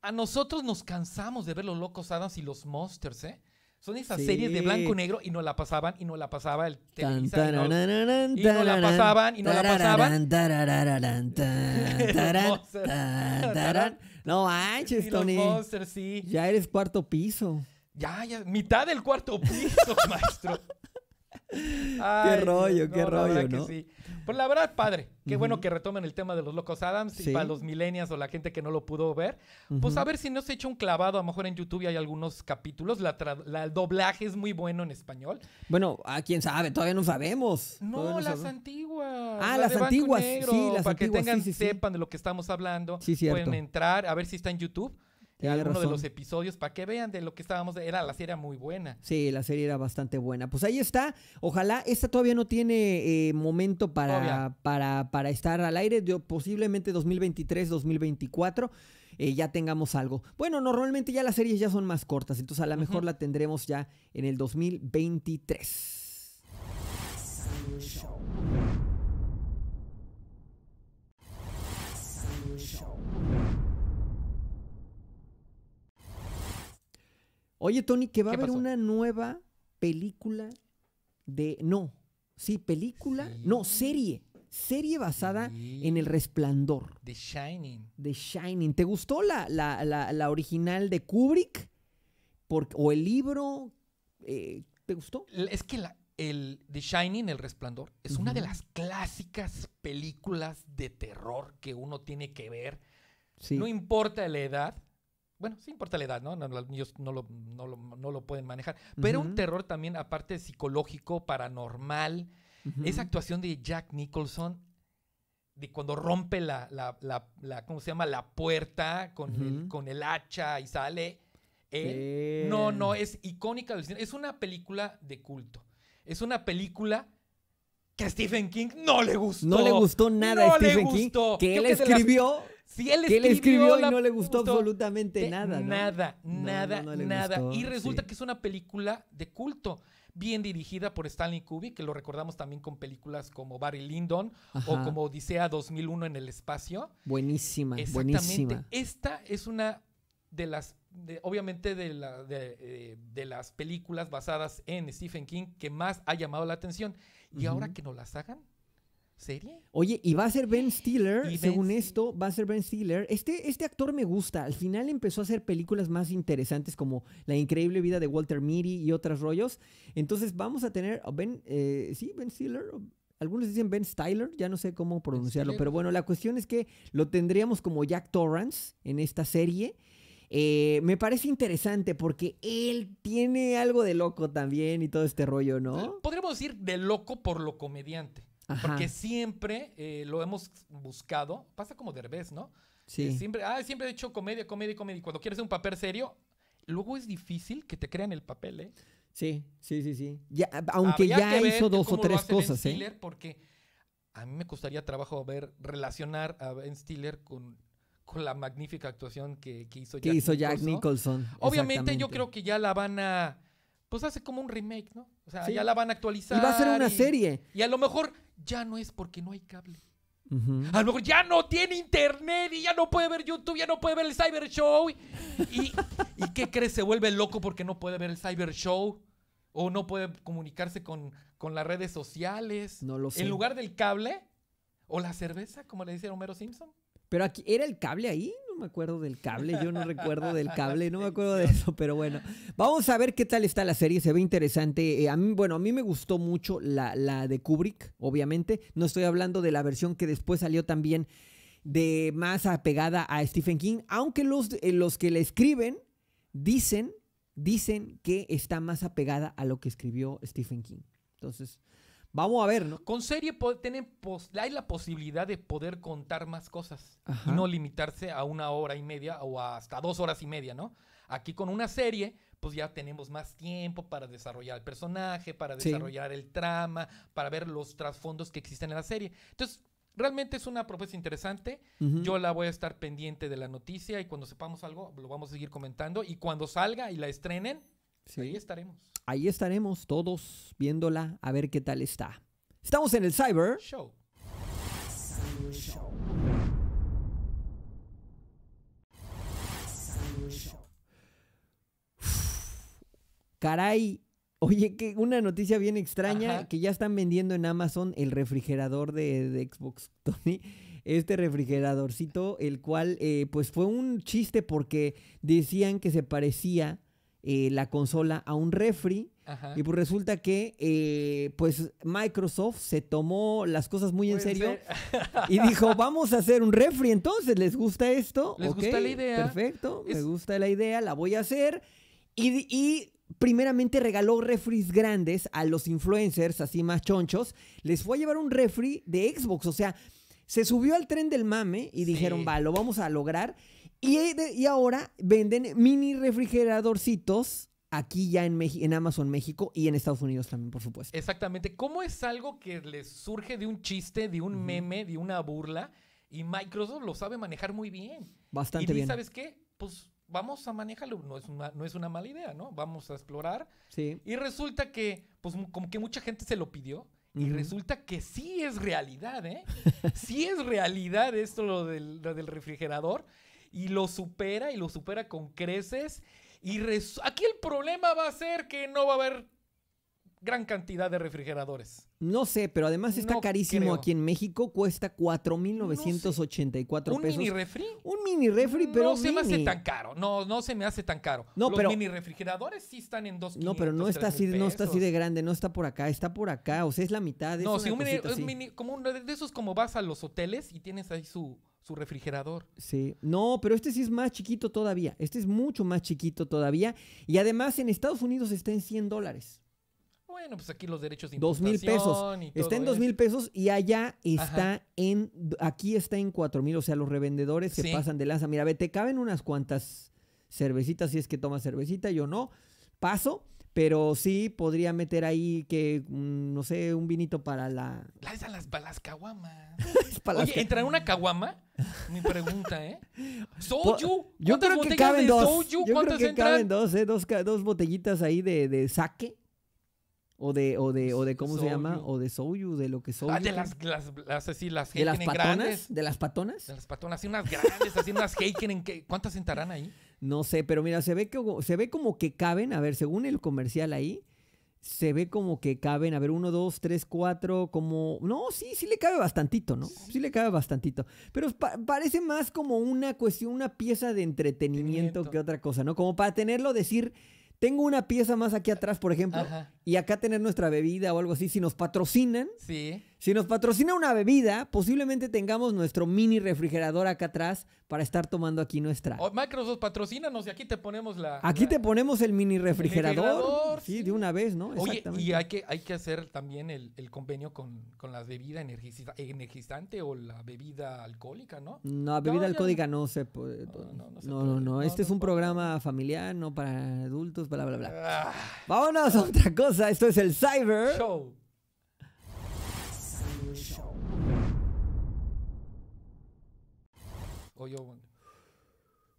A nosotros nos cansamos de ver los Locos Adams y los Monsters, ¿eh? Son esas series de blanco y negro y no la pasaban y no la pasaba el televisor y, no, la pasaban y no la pasaban. no manches, Tony. Monsters, sí. Ya eres cuarto piso. Ya, ya, mitad del cuarto piso, maestro. qué rollo, qué rollo, ¿no? Pues la verdad, padre. Qué bueno que retomen el tema de los locos Adams y para los millennials o la gente que no lo pudo ver. Pues a ver si no se hecho un clavado. A lo mejor en YouTube hay algunos capítulos. el doblaje es muy bueno en español. Bueno, a quién sabe, todavía no sabemos. No, las antiguas. Ah, las antiguas. sí, las antiguas. Para que tengan, sí, sepan de lo que estamos hablando. Pueden entrar, a ver si está en YouTube de alguno de los episodios para que vean de lo que estábamos. Era la serie muy buena. Sí, la serie era bastante buena. Pues ahí está. Ojalá esta todavía no tiene eh, momento para, para, para, estar al aire. posiblemente 2023, 2024 eh, ya tengamos algo. Bueno, normalmente ya las series ya son más cortas, entonces a lo mejor la tendremos ya en el 2023. Oye, Tony, que va a haber una nueva película de. No, sí, película. No, serie. Serie basada en El Resplandor. The Shining. The Shining. ¿Te gustó la, la, original de Kubrick? ¿O el libro? Eh, ¿Te gustó? Es que la, el The Shining, El Resplandor, es una de las clásicas películas de terror que uno tiene que ver. No importa la edad, bueno, sin importar la edad, ¿no? los niños no lo, no, lo, no lo pueden manejar. Pero un terror también, aparte psicológico, paranormal. Esa actuación de Jack Nicholson, de cuando rompe la, la, la, ¿cómo se llama? La puerta con, el, con el hacha y sale. no, no, es icónica Es una película de culto. Es una película que a Stephen King no le gustó. No le gustó nada a Stephen King. Que él escribió. Si él escribió, y no le gustó, absolutamente nada. Nada, nada, nada. y resulta que es una película de culto, bien dirigida por Stanley Kubrick, que lo recordamos también con películas como Barry Lyndon o como Odisea 2001 en el espacio. Buenísima, Exactamente. buenísima. Esta es una de las, obviamente eh, de, las películas basadas en Stephen King que más ha llamado la atención. Y ahora que no las hagan, ¿Serie? Oye, y va a ser Ben Stiller, según esto, va a ser Ben Stiller. Este, este actor me gusta. Al final empezó a hacer películas más interesantes como La increíble vida de Walter Mitty y otros rollos. Entonces vamos a tener Ben, eh, sí, Ben Stiller. Algunos dicen Ben Styler, ya no sé cómo pronunciarlo, pero bueno, la cuestión es que lo tendríamos como Jack Torrance en esta serie. Eh, me parece interesante porque él tiene algo de loco también y todo este rollo, ¿no? Podríamos decir de loco por lo comediante. Porque siempre eh, lo hemos buscado. Pasa como Derbez, ¿no? Sí. Eh, siempre, ah, siempre he hecho comedia, comedia, comedia. Cuando quieres un papel serio, luego es difícil que te crean el papel, ¿eh? Sí, sí, sí, sí. aunque ya hizo dos o tres cosas, ben ¿eh? Stiller Porque a mí me costaría trabajo ver, relacionar a Ben Stiller con, la magnífica actuación que, hizo, Jack, hizo Jack Nicholson. Obviamente yo creo que ya la van a... Pues hace como un remake, ¿no? O sea, ya la van a actualizar. Y va a ser una serie. Y a lo mejor ya no es porque no hay cable. A lo mejor ya no tiene internet y ya no puede ver YouTube, ya no puede ver el Cyber Show. ¿Y, qué crees? Se vuelve loco porque no puede ver el Cyber Show o no puede comunicarse con, con las redes sociales. No lo sé. En lugar del cable o la cerveza, como le dice Homero Simpson. ¿Pero aquí era el cable ahí? me acuerdo del cable, yo no recuerdo del cable, no me acuerdo de eso, pero bueno, vamos a ver qué tal está la serie, se ve interesante. Eh, a mí, bueno, a mí me gustó mucho la, la de Kubrick, obviamente, no estoy hablando de la versión que después salió también de más apegada a Stephen King, aunque los, eh, los que la escriben dicen, dicen que está más apegada a lo que escribió Stephen King. Entonces, Vamos a ver, ¿no? Con serie hay la posibilidad de poder contar más cosas y no limitarse a una hora y media o hasta dos horas y media, ¿no? Aquí con una serie, pues ya tenemos más tiempo para desarrollar el personaje, para desarrollar el trama, para ver los trasfondos que existen en la serie. Entonces, realmente es una propuesta interesante. Yo la voy a estar pendiente de la noticia y cuando sepamos algo, lo vamos a seguir comentando. Y cuando salga y la estrenen, Ahí estaremos. Ahí estaremos todos viéndola a ver qué tal está. Estamos en el Cyber Show. caray, Oye, que una noticia bien extraña que ya están vendiendo en Amazon el refrigerador de, Xbox, Tony. Este refrigeradorcito, el cual eh, pues fue un chiste porque decían que se parecía eh, la consola a un refri. Y pues resulta que eh, pues Microsoft se tomó las cosas muy en serio y dijo, vamos a hacer un refri entonces, ¿les gusta esto? Les gusta la idea. Perfecto, me gusta la idea, la voy a hacer. Y, primeramente regaló refries grandes a los influencers, así más chonchos. Les fue a llevar un refri de Xbox, o sea, se subió al tren del mame y dijeron, va, lo vamos a lograr. Y, ahora venden mini refrigeradorcitos aquí ya en, Amazon México y en Estados Unidos también, por supuesto. Exactamente. ¿Cómo es algo que les surge de un chiste, de un meme, de una burla? Y Microsoft lo sabe manejar muy bien. Bastante bien. ¿Y sabes qué? Pues vamos a manejarlo. No es una, no es una mala idea, ¿no? Vamos a explorar. Sí. Y resulta que, pues como que mucha gente se lo pidió. Y resulta que sí es realidad, ¿eh? sí es realidad esto lo del, lo del refrigerador y lo supera y lo supera con creces. Y aquí el problema va a ser que no va a haber gran cantidad de refrigeradores. No sé, pero además está carísimo aquí en México, cuesta 4,984 pesos. ¿Un mini refri? Un mini refri, pero No se me hace tan caro, no, no se me hace tan caro. Los mini refrigeradores sí están en dos No, pero no está, así, no está así de grande, no está por acá, está por acá, o sea, es la mitad. de no, si un mini, como uno de esos como vas a los hoteles y tienes ahí su su refrigerador. Sí, no, pero este sí es más chiquito todavía. Este es mucho más chiquito todavía. Y además en Estados Unidos está en 100 dólares. Bueno, pues aquí los derechos de Dos mil pesos. Está en dos mil pesos y allá está en. Aquí está en cuatro mil. O sea, los revendedores se pasan de lanza. Mira, ve, te caben unas cuantas cervecitas si es que tomas cervecita, yo no. Paso. Pero sí podría meter ahí que, mm, no sé, un vinito para la. Las, las, para las caguamas. para Oye, en una caguama? Mi pregunta, ¿eh? ¿Soju? Yo creo que caben dos. Soju? Yo creo que caben dos, ¿eh? Dos, botellitas ahí de, de saque. O de, o de, o de ¿cómo se llama? O de Soyu, de lo que Soyu. Ah, de las, las, las, las ¿De las patonas? Grandes. ¿De las patonas? De las patonas, así unas grandes, así unas que. ¿Cuántas entrarán ahí? No sé, pero mira, se ve, que, se ve como que caben, a ver, según el comercial ahí, se ve como que caben, a ver, uno, dos, tres, cuatro, como... No, sí, sí le cabe bastantito, ¿no? Sí le cabe bastantito. Pero parece más como una cuestión, una pieza de entretenimiento que otra cosa, ¿no? Como para tenerlo, decir tengo una pieza más aquí atrás, por ejemplo, y acá tener nuestra bebida o algo así, si nos patrocinan, sí. Si nos patrocina una bebida, posiblemente tengamos nuestro mini refrigerador acá atrás para estar tomando aquí nuestra. O Microsoft, patrocínanos y aquí te ponemos la. Aquí te ponemos el mini refrigerador. sí, de una vez, ¿no? Oye, y hay que, hay que hacer también el, convenio con, con la bebida energizante o la bebida alcohólica, ¿no? No, bebida alcohólica no. se puede. No, no, no. Este es un programa familiar, no para adultos, bla, bla, bla. Ah. Vámonos a otra cosa. Esto es el Cyber. Show.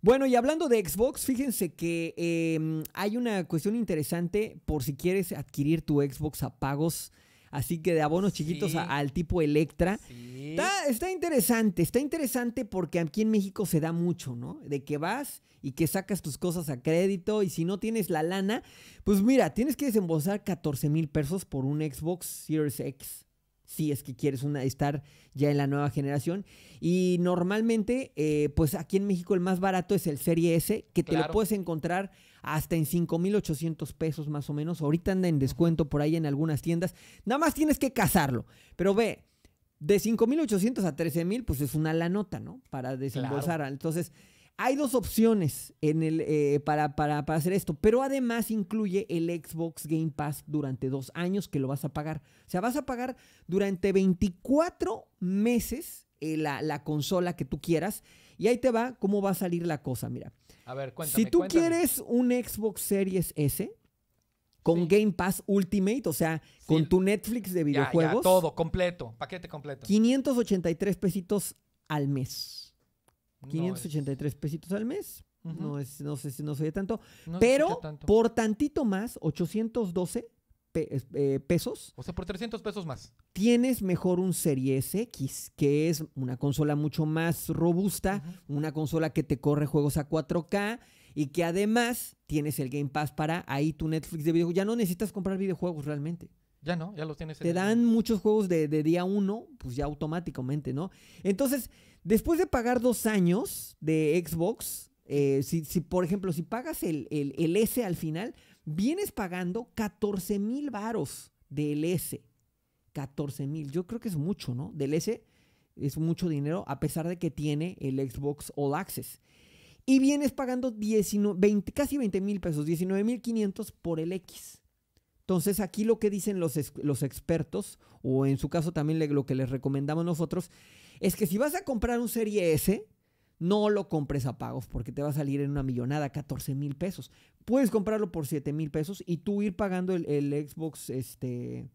Bueno, y hablando de Xbox, fíjense que em, hay una cuestión interesante por si quieres adquirir tu Xbox a pagos. Así que de abonos chiquitos al tipo Electra. Está, está, interesante, está interesante porque aquí en México se da mucho, ¿no? De que vas y que sacas tus cosas a crédito y si no tienes la lana, pues mira, tienes que desembolsar 14 mil pesos por un Xbox Series X si es que quieres una, estar ya en la nueva generación. Y normalmente, eh, pues aquí en México el más barato es el Serie S, que te lo puedes encontrar hasta en 5.800 pesos más o menos. Ahorita anda en descuento por ahí en algunas tiendas. Nada más tienes que cazarlo. Pero ve, de 5.800 a 13.000, pues es una la nota, ¿no? Para desembolsar. Entonces... Hay dos opciones en el, eh, para, hacer esto, pero además incluye el Xbox Game Pass durante dos años que lo vas a pagar. O sea, vas a pagar durante 24 meses eh, la, consola que tú quieras. Y ahí te va cómo va a salir la cosa, mira. A ver, cuéntame. Si tú quieres un Xbox Series S con Game Pass Ultimate, o sea, con tu Netflix de videojuegos. todo, completo, paquete completo. 583 pesitos al mes. 583 pesitos al mes. no, es, no sé si no soy tanto. pero por tantito más, 812 eh, pesos. O sea, por 300 pesos más. Tienes mejor un Series X, que es una consola mucho más robusta, una consola que te corre juegos a 4K y que además tienes el Game Pass para ahí tu Netflix de videojuegos. Ya no necesitas comprar videojuegos realmente. Ya no, ya los tienes. Te dan muchos juegos de, día uno, pues ya automáticamente, ¿no? Entonces, después de pagar dos años de Xbox, eh, si, si, por ejemplo, si pagas el, el, S al final, vienes pagando 14 mil varos del S. 14 mil. Yo creo que es mucho, ¿no? Del S es mucho dinero, a pesar de que tiene el Xbox All Access. Y vienes pagando 19, casi 20 mil pesos, 19 mil 500 por el X. Entonces aquí lo que dicen los, los expertos, o en su caso también lo que les recomendamos nosotros, es que si vas a comprar un Serie S, no lo compres a pagos porque te va a salir en una millonada, 14 mil pesos. Puedes comprarlo por 7 mil pesos y tú ir pagando el, Xbox este,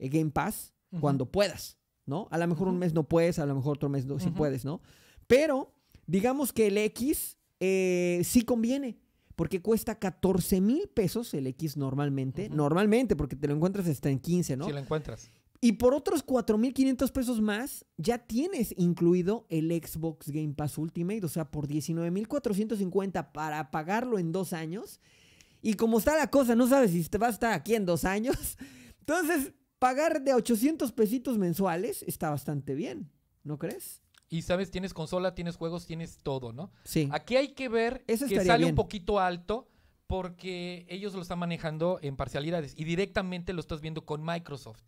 Game Pass cuando puedas, ¿no? A lo mejor un mes no puedes, a lo mejor otro mes sí puedes, ¿no? Pero digamos que el X eh, sí conviene porque cuesta 14 mil pesos el X normalmente, normalmente, porque te lo encuentras hasta en 15, ¿no? Si lo encuentras. Y por otros 4.500 pesos más, ya tienes incluido el Xbox Game Pass Ultimate, o sea, por mil 19.450 para pagarlo en dos años. Y como está la cosa, no sabes si te va a estar aquí en dos años. Entonces, pagar de 800 pesitos mensuales está bastante bien, ¿no crees? Y sabes, tienes consola, tienes juegos, tienes todo, ¿no? Sí. Aquí hay que ver que sale un poquito alto porque ellos lo están manejando en parcialidades y directamente lo estás viendo con Microsoft.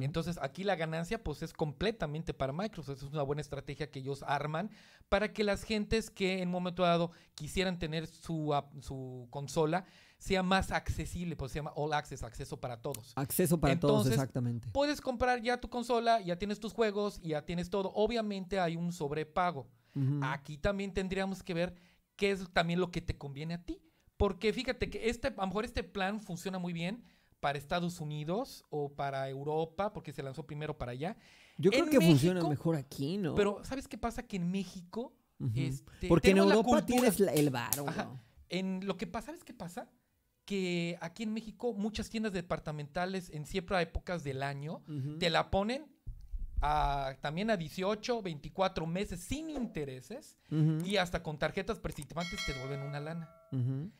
Entonces aquí la ganancia pues es completamente para Microsoft. Es una buena estrategia que ellos arman para que las gentes que en un momento dado quisieran tener su, su consola sea más accesible, pues se llama All Access, acceso para todos. Acceso para todos, exactamente. Puedes comprar ya tu consola, ya tienes tus juegos, ya tienes todo. Obviamente hay un sobrepago. Aquí también tendríamos que ver qué es también lo que te conviene a ti. Porque fíjate que este, a lo mejor este plan funciona muy bien para Estados Unidos o para Europa, porque se lanzó primero para allá. Yo creo que funciona mejor aquí, ¿no? Pero ¿sabes qué pasa? Que en México... Este, porque en Europa tienes el varo. En lo que pasa, ¿sabes qué pasa? que aquí en México muchas tiendas departamentales en a épocas del año te la ponen también a 18, 24 meses sin intereses y hasta con tarjetas participantes te devuelven una lana.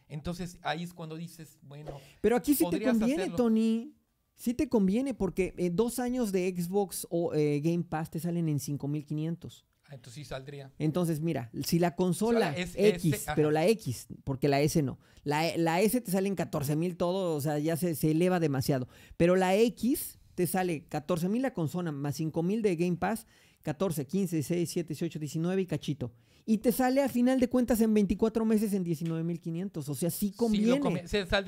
Entonces ahí es cuando dices, bueno. Pero aquí sí te conviene, Tony. Sí te conviene porque eh, dos años de Xbox o eh, Game Pass te salen en 5500. Ah, entonces saldría. Entonces, mira, si la consola X, pero la X, porque la S no. La, S te sale 14 mil todo, o sea, ya se, eleva demasiado. Pero la X te sale 14 mil la consola, más 5 mil de Game Pass, 14, 15, 16, 17, 18, 19 y cachito y te sale a final de cuentas en 24 meses en 19.500. O sea, sí conviene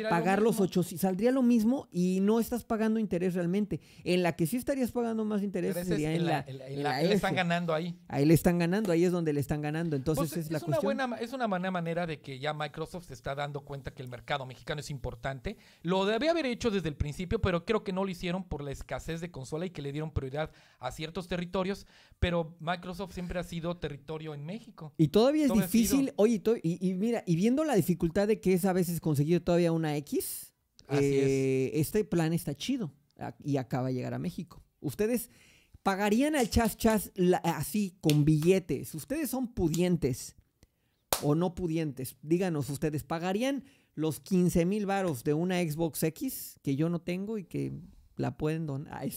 pagar los 8, saldría lo mismo y no estás pagando interés realmente. En la que sí estarías pagando más interés sería en, la, en, la, le están ganando ahí. Ahí le están ganando, ahí es donde le están ganando. Pues Entonces es, es, la una cuestión. Buena, es una buena manera de que ya Microsoft se está dando cuenta que el mercado mexicano es importante. Lo debía haber hecho desde el principio, pero creo que no lo hicieron por la escasez de consola y que le dieron prioridad a ciertos territorios. Pero Microsoft siempre ha sido territorio en México. Y todavía es difícil, oye, y, mira, y viendo la dificultad de que es a veces conseguir todavía una X, eh, este plan está chido y acaba de llegar a México. Ustedes pagarían al chas chas así, con billetes. Ustedes son pudientes o no pudientes. Díganos ustedes, ¿pagarían los 15 mil varos de una Xbox X que yo no tengo y que la pueden donar.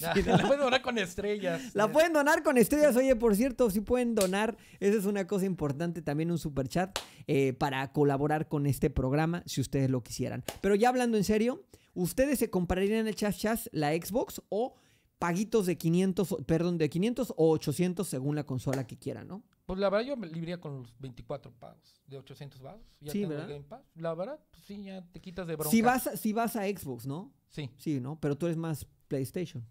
con estrellas. La pueden donar con estrellas. Oye, por cierto, si pueden donar, esa es una cosa importante, también un super chat eh, para colaborar con este programa, si ustedes lo quisieran. Pero ya hablando en serio, ¿ustedes se comprarían el chas chas, la Xbox o paguitos de 500, perdón, de 500 o 800 según la consola que quieran, no? Pues la verdad yo me libraría con los 24 pagos, de 800 pagos. sí, La verdad, pues sí, ya te quitas de bronca. Si vas, si vas a Xbox, ¿no? Sí. Sí, ¿no? Pero tú eres más PlayStation.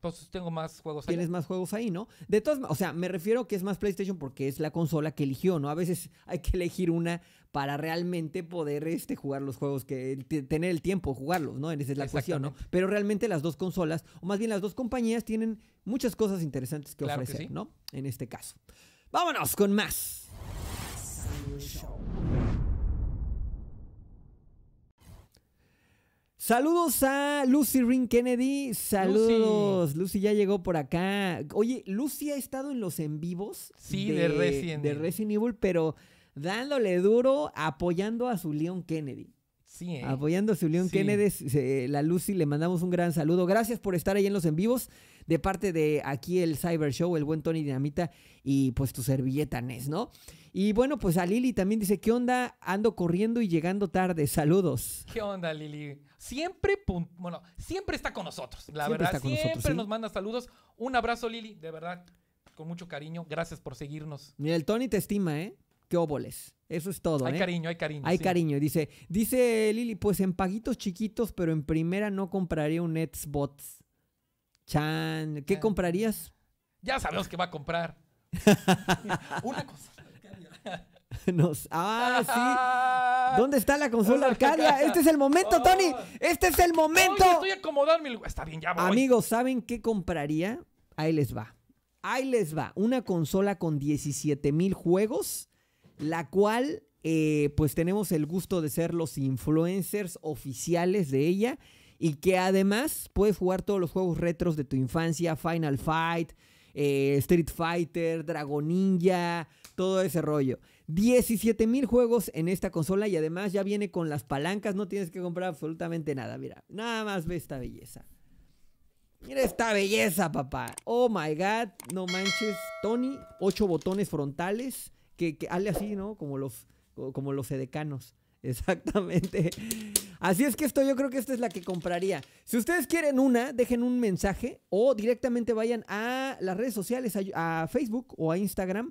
Pues tengo más juegos ahí. Tienes más juegos ahí, ¿no? De todas o sea, me refiero que es más PlayStation porque es la consola que eligió, ¿no? A veces hay que elegir una para realmente poder este, jugar los juegos, que tener el tiempo de jugarlos, ¿no? Esa es la cuestión, ¿no? Pero realmente las dos consolas, o más bien las dos compañías, tienen muchas cosas interesantes que ofrecer, ¿no? En este caso. Vámonos con más. Saludos a Lucy Ring Kennedy. Saludos. Lucy. ya llegó por acá. Oye, Lucy ha estado en los en vivos. Sí, de, de, Resident. de Resident Evil, pero dándole duro, apoyando a su Leon Kennedy. Sí, ¿eh? Apoyando a su Leon Kennedy. la Lucy, le mandamos un gran saludo. Gracias por estar ahí en los en vivos de parte de aquí el Cyber Show, el buen Tony Dinamita y pues tu servilleta Nes, ¿no? Y bueno, pues a Lili también dice, ¿qué onda? Ando corriendo y llegando tarde, saludos. ¿Qué onda Lili? Siempre, bueno, siempre está con nosotros, la verdad, siempre nosotros, nos manda saludos. Un abrazo Lili, de verdad, con mucho cariño, gracias por seguirnos. Mira, el Tony te estima, ¿eh? qué óboles. Eso es todo. Hay ¿eh? cariño, hay cariño. Hay cariño. Dice, dice Lili, pues en paguitos chiquitos, pero en primera no compraría un Xbox. Chan, ¿qué eh. comprarías? Ya sabemos que va a comprar. Una cosa. Nos... Ah, sí. Ah. ¿Dónde está la consola Arcadia? Este es el momento, oh. Tony. Este es el momento. estoy acomodando Está bien, ya voy. Amigos, ¿saben qué compraría? Ahí les va. Ahí les va. Una consola con 17 mil juegos, la cual, eh, pues tenemos el gusto de ser los influencers oficiales de ella y que además puedes jugar todos los juegos retros de tu infancia, Final Fight, eh, Street Fighter, Dragon Ninja, todo ese rollo. 17 mil juegos en esta consola y además ya viene con las palancas, no tienes que comprar absolutamente nada, mira, nada más ve esta belleza. Mira esta belleza, papá. Oh my god, no manches, Tony, Ocho botones frontales que, que así, ¿no? Como los como los Exactamente. Así es que esto yo creo que esta es la que compraría. Si ustedes quieren una, dejen un mensaje o directamente vayan a las redes sociales, a, Facebook o a Instagram.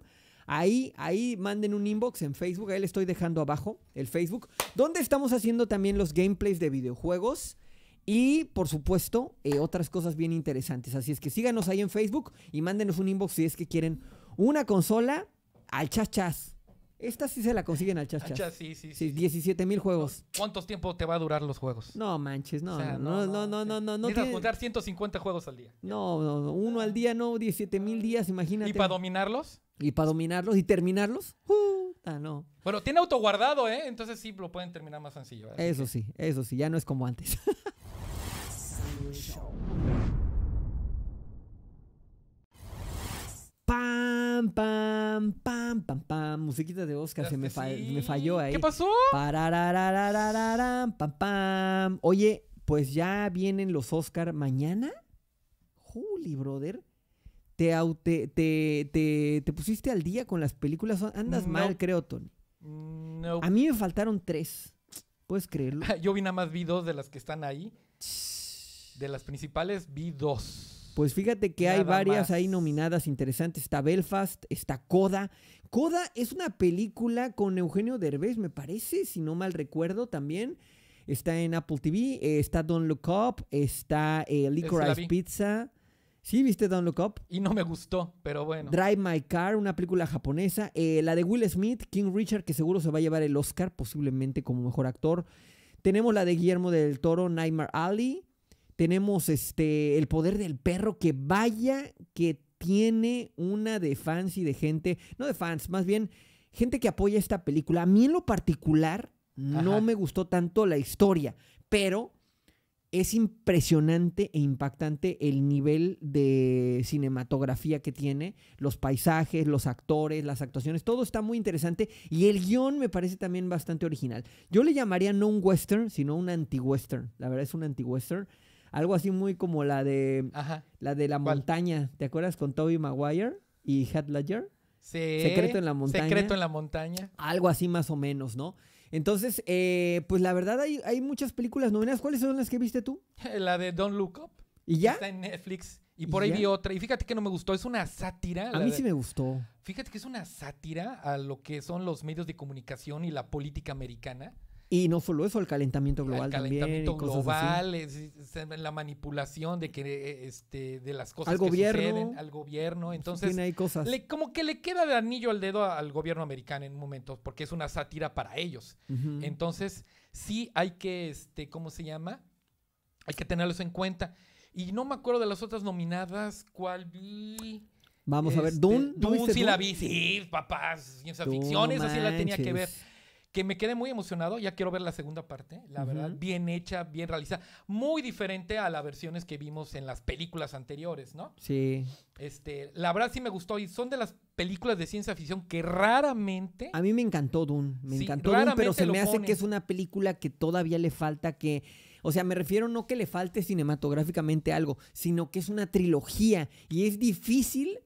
Ahí, ahí manden un inbox en Facebook. Ahí le estoy dejando abajo el Facebook. Donde estamos haciendo también los gameplays de videojuegos. Y por supuesto, eh, otras cosas bien interesantes. Así es que síganos ahí en Facebook y mándenos un inbox si es que quieren una consola al chachas. Esta sí se la consiguen al chachas. sí, sí, sí. 17 mil juegos. ¿Cuántos tiempo te va a durar los juegos? No manches, no, no, no, no, no, no, Tienes que juntar 150 juegos al día. No, uno al día, no, 17 mil días, imagínate. ¿Y para dominarlos? Y para dominarlos y terminarlos. ah, no. Bueno, tiene autoguardado, ¿eh? Entonces sí lo pueden terminar más sencillo. Eso sí, eso sí, ya no es como antes. Pam, pam, pam, pam, Musiquita de Oscar, se me, este, falló ahí. ¿Qué pasó? Pam, pam. Oye, pues ya vienen los Oscar mañana. Juli, brother. Te, te, te, pusiste al día con las películas. Andas mal, creo, Tony. Mm, A mí me faltaron tres. ¿Puedes creerlo? Yo vi nada más vi dos de las que están ahí. De las principales vi dos. Pues fíjate que hay varias ahí nominadas interesantes. Está Belfast, está Coda. Coda es una película con Eugenio Derbez, me parece, si no mal recuerdo también. Está en Apple TV, eh, está Don't Look Up, está eh, Licorice Pizza. Sí, viste Don't Look Up. Y no me gustó, pero bueno. Drive My Car, una película japonesa. Eh, la de Will Smith, King Richard, que seguro se va a llevar el Oscar, posiblemente como mejor actor. Tenemos la de Guillermo del Toro, Nightmare Alley. Tenemos este, el poder del perro, que vaya que tiene una de fans y de gente, no de fans, más bien gente que apoya esta película. A mí en lo particular no me gustó tanto la historia, pero es impresionante e impactante el nivel de cinematografía que tiene, los paisajes, los actores, las actuaciones, todo está muy interesante y el guión me parece también bastante original. Yo le llamaría no un western, sino un anti-western, la verdad es un anti-western algo así muy como la de la de la montaña. ¿Te acuerdas con Toby Maguire y Heath Ledger? Secreto en la montaña. Secreto en la montaña. Algo así más o menos, ¿no? Entonces, eh, pues la verdad hay, muchas películas novenas. ¿Cuáles son las que viste tú? La de Don't Look Up. ¿Y ya? Está en Netflix. Y por ahí vi otra. Y fíjate que no me gustó. Es una sátira. A mí sí me gustó. Fíjate que es una sátira a lo que son los medios de comunicación y la política americana. Y no solo eso, el calentamiento global el calentamiento global, la manipulación de que eh, este, de las cosas que gobierno, suceden, al gobierno. Entonces, como que le queda de anillo al dedo al gobierno americano en un momento, porque es una sátira para ellos. Entonces, sí hay que, este, ¿cómo se llama? Hay que tenerlos en cuenta. Y no me acuerdo de las otras nominadas, cuál vi. Vamos a ver, Dune. Este, Dune, sí la vi, sí, papás, ciencia ficción, esa sí la tenía que ver que me quedé muy emocionado. Ya quiero ver la segunda parte, la verdad, bien hecha, bien realizada, muy diferente a las versiones que vimos en las películas anteriores, ¿no? Sí. Este, la verdad sí me gustó y son de las películas de ciencia ficción que raramente. A mí me encantó Dune, me encantó Dune, pero se me hace que es una película que todavía le falta que. O sea, me refiero no que le falte cinematográficamente algo, sino que es una trilogía y es difícil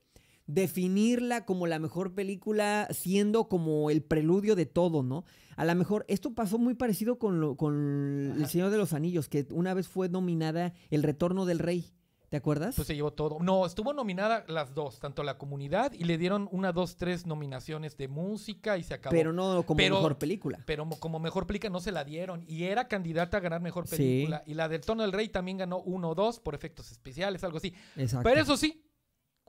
definirla como la mejor película siendo como el preludio de todo, ¿no? A lo mejor esto pasó muy parecido con, lo, con El Señor de los Anillos, que una vez fue nominada El Retorno del Rey. ¿Te acuerdas? Pues se llevó todo. No, estuvo nominada las dos, tanto la comunidad y le dieron una, dos, tres nominaciones de música y se acabó. Pero no como mejor película. Pero como mejor película no se la dieron y era candidata a ganar mejor película. Y la del Tono del Rey también ganó uno o dos por efectos especiales, algo así. Pero eso sí,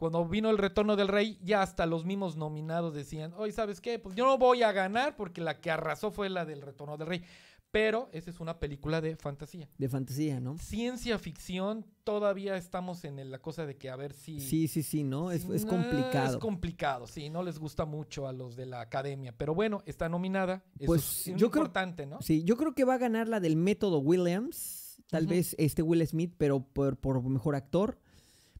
cuando vino el retorno del rey, ya hasta los mismos nominados decían, hoy sabes qué, pues yo no voy a ganar porque la que arrasó fue la del retorno del rey. Pero esa es una película de fantasía. De fantasía, ¿no? Ciencia ficción, todavía estamos en la cosa de que a ver si... Sí, sí, sí, ¿no? es, complicado. Es complicado, sí, no les gusta mucho a los de la academia. Pero bueno, está nominada. Pues, es yo importante, ¿no? Sí, yo creo que va a ganar la del método Williams, tal vez este Will Smith, pero por, por mejor actor.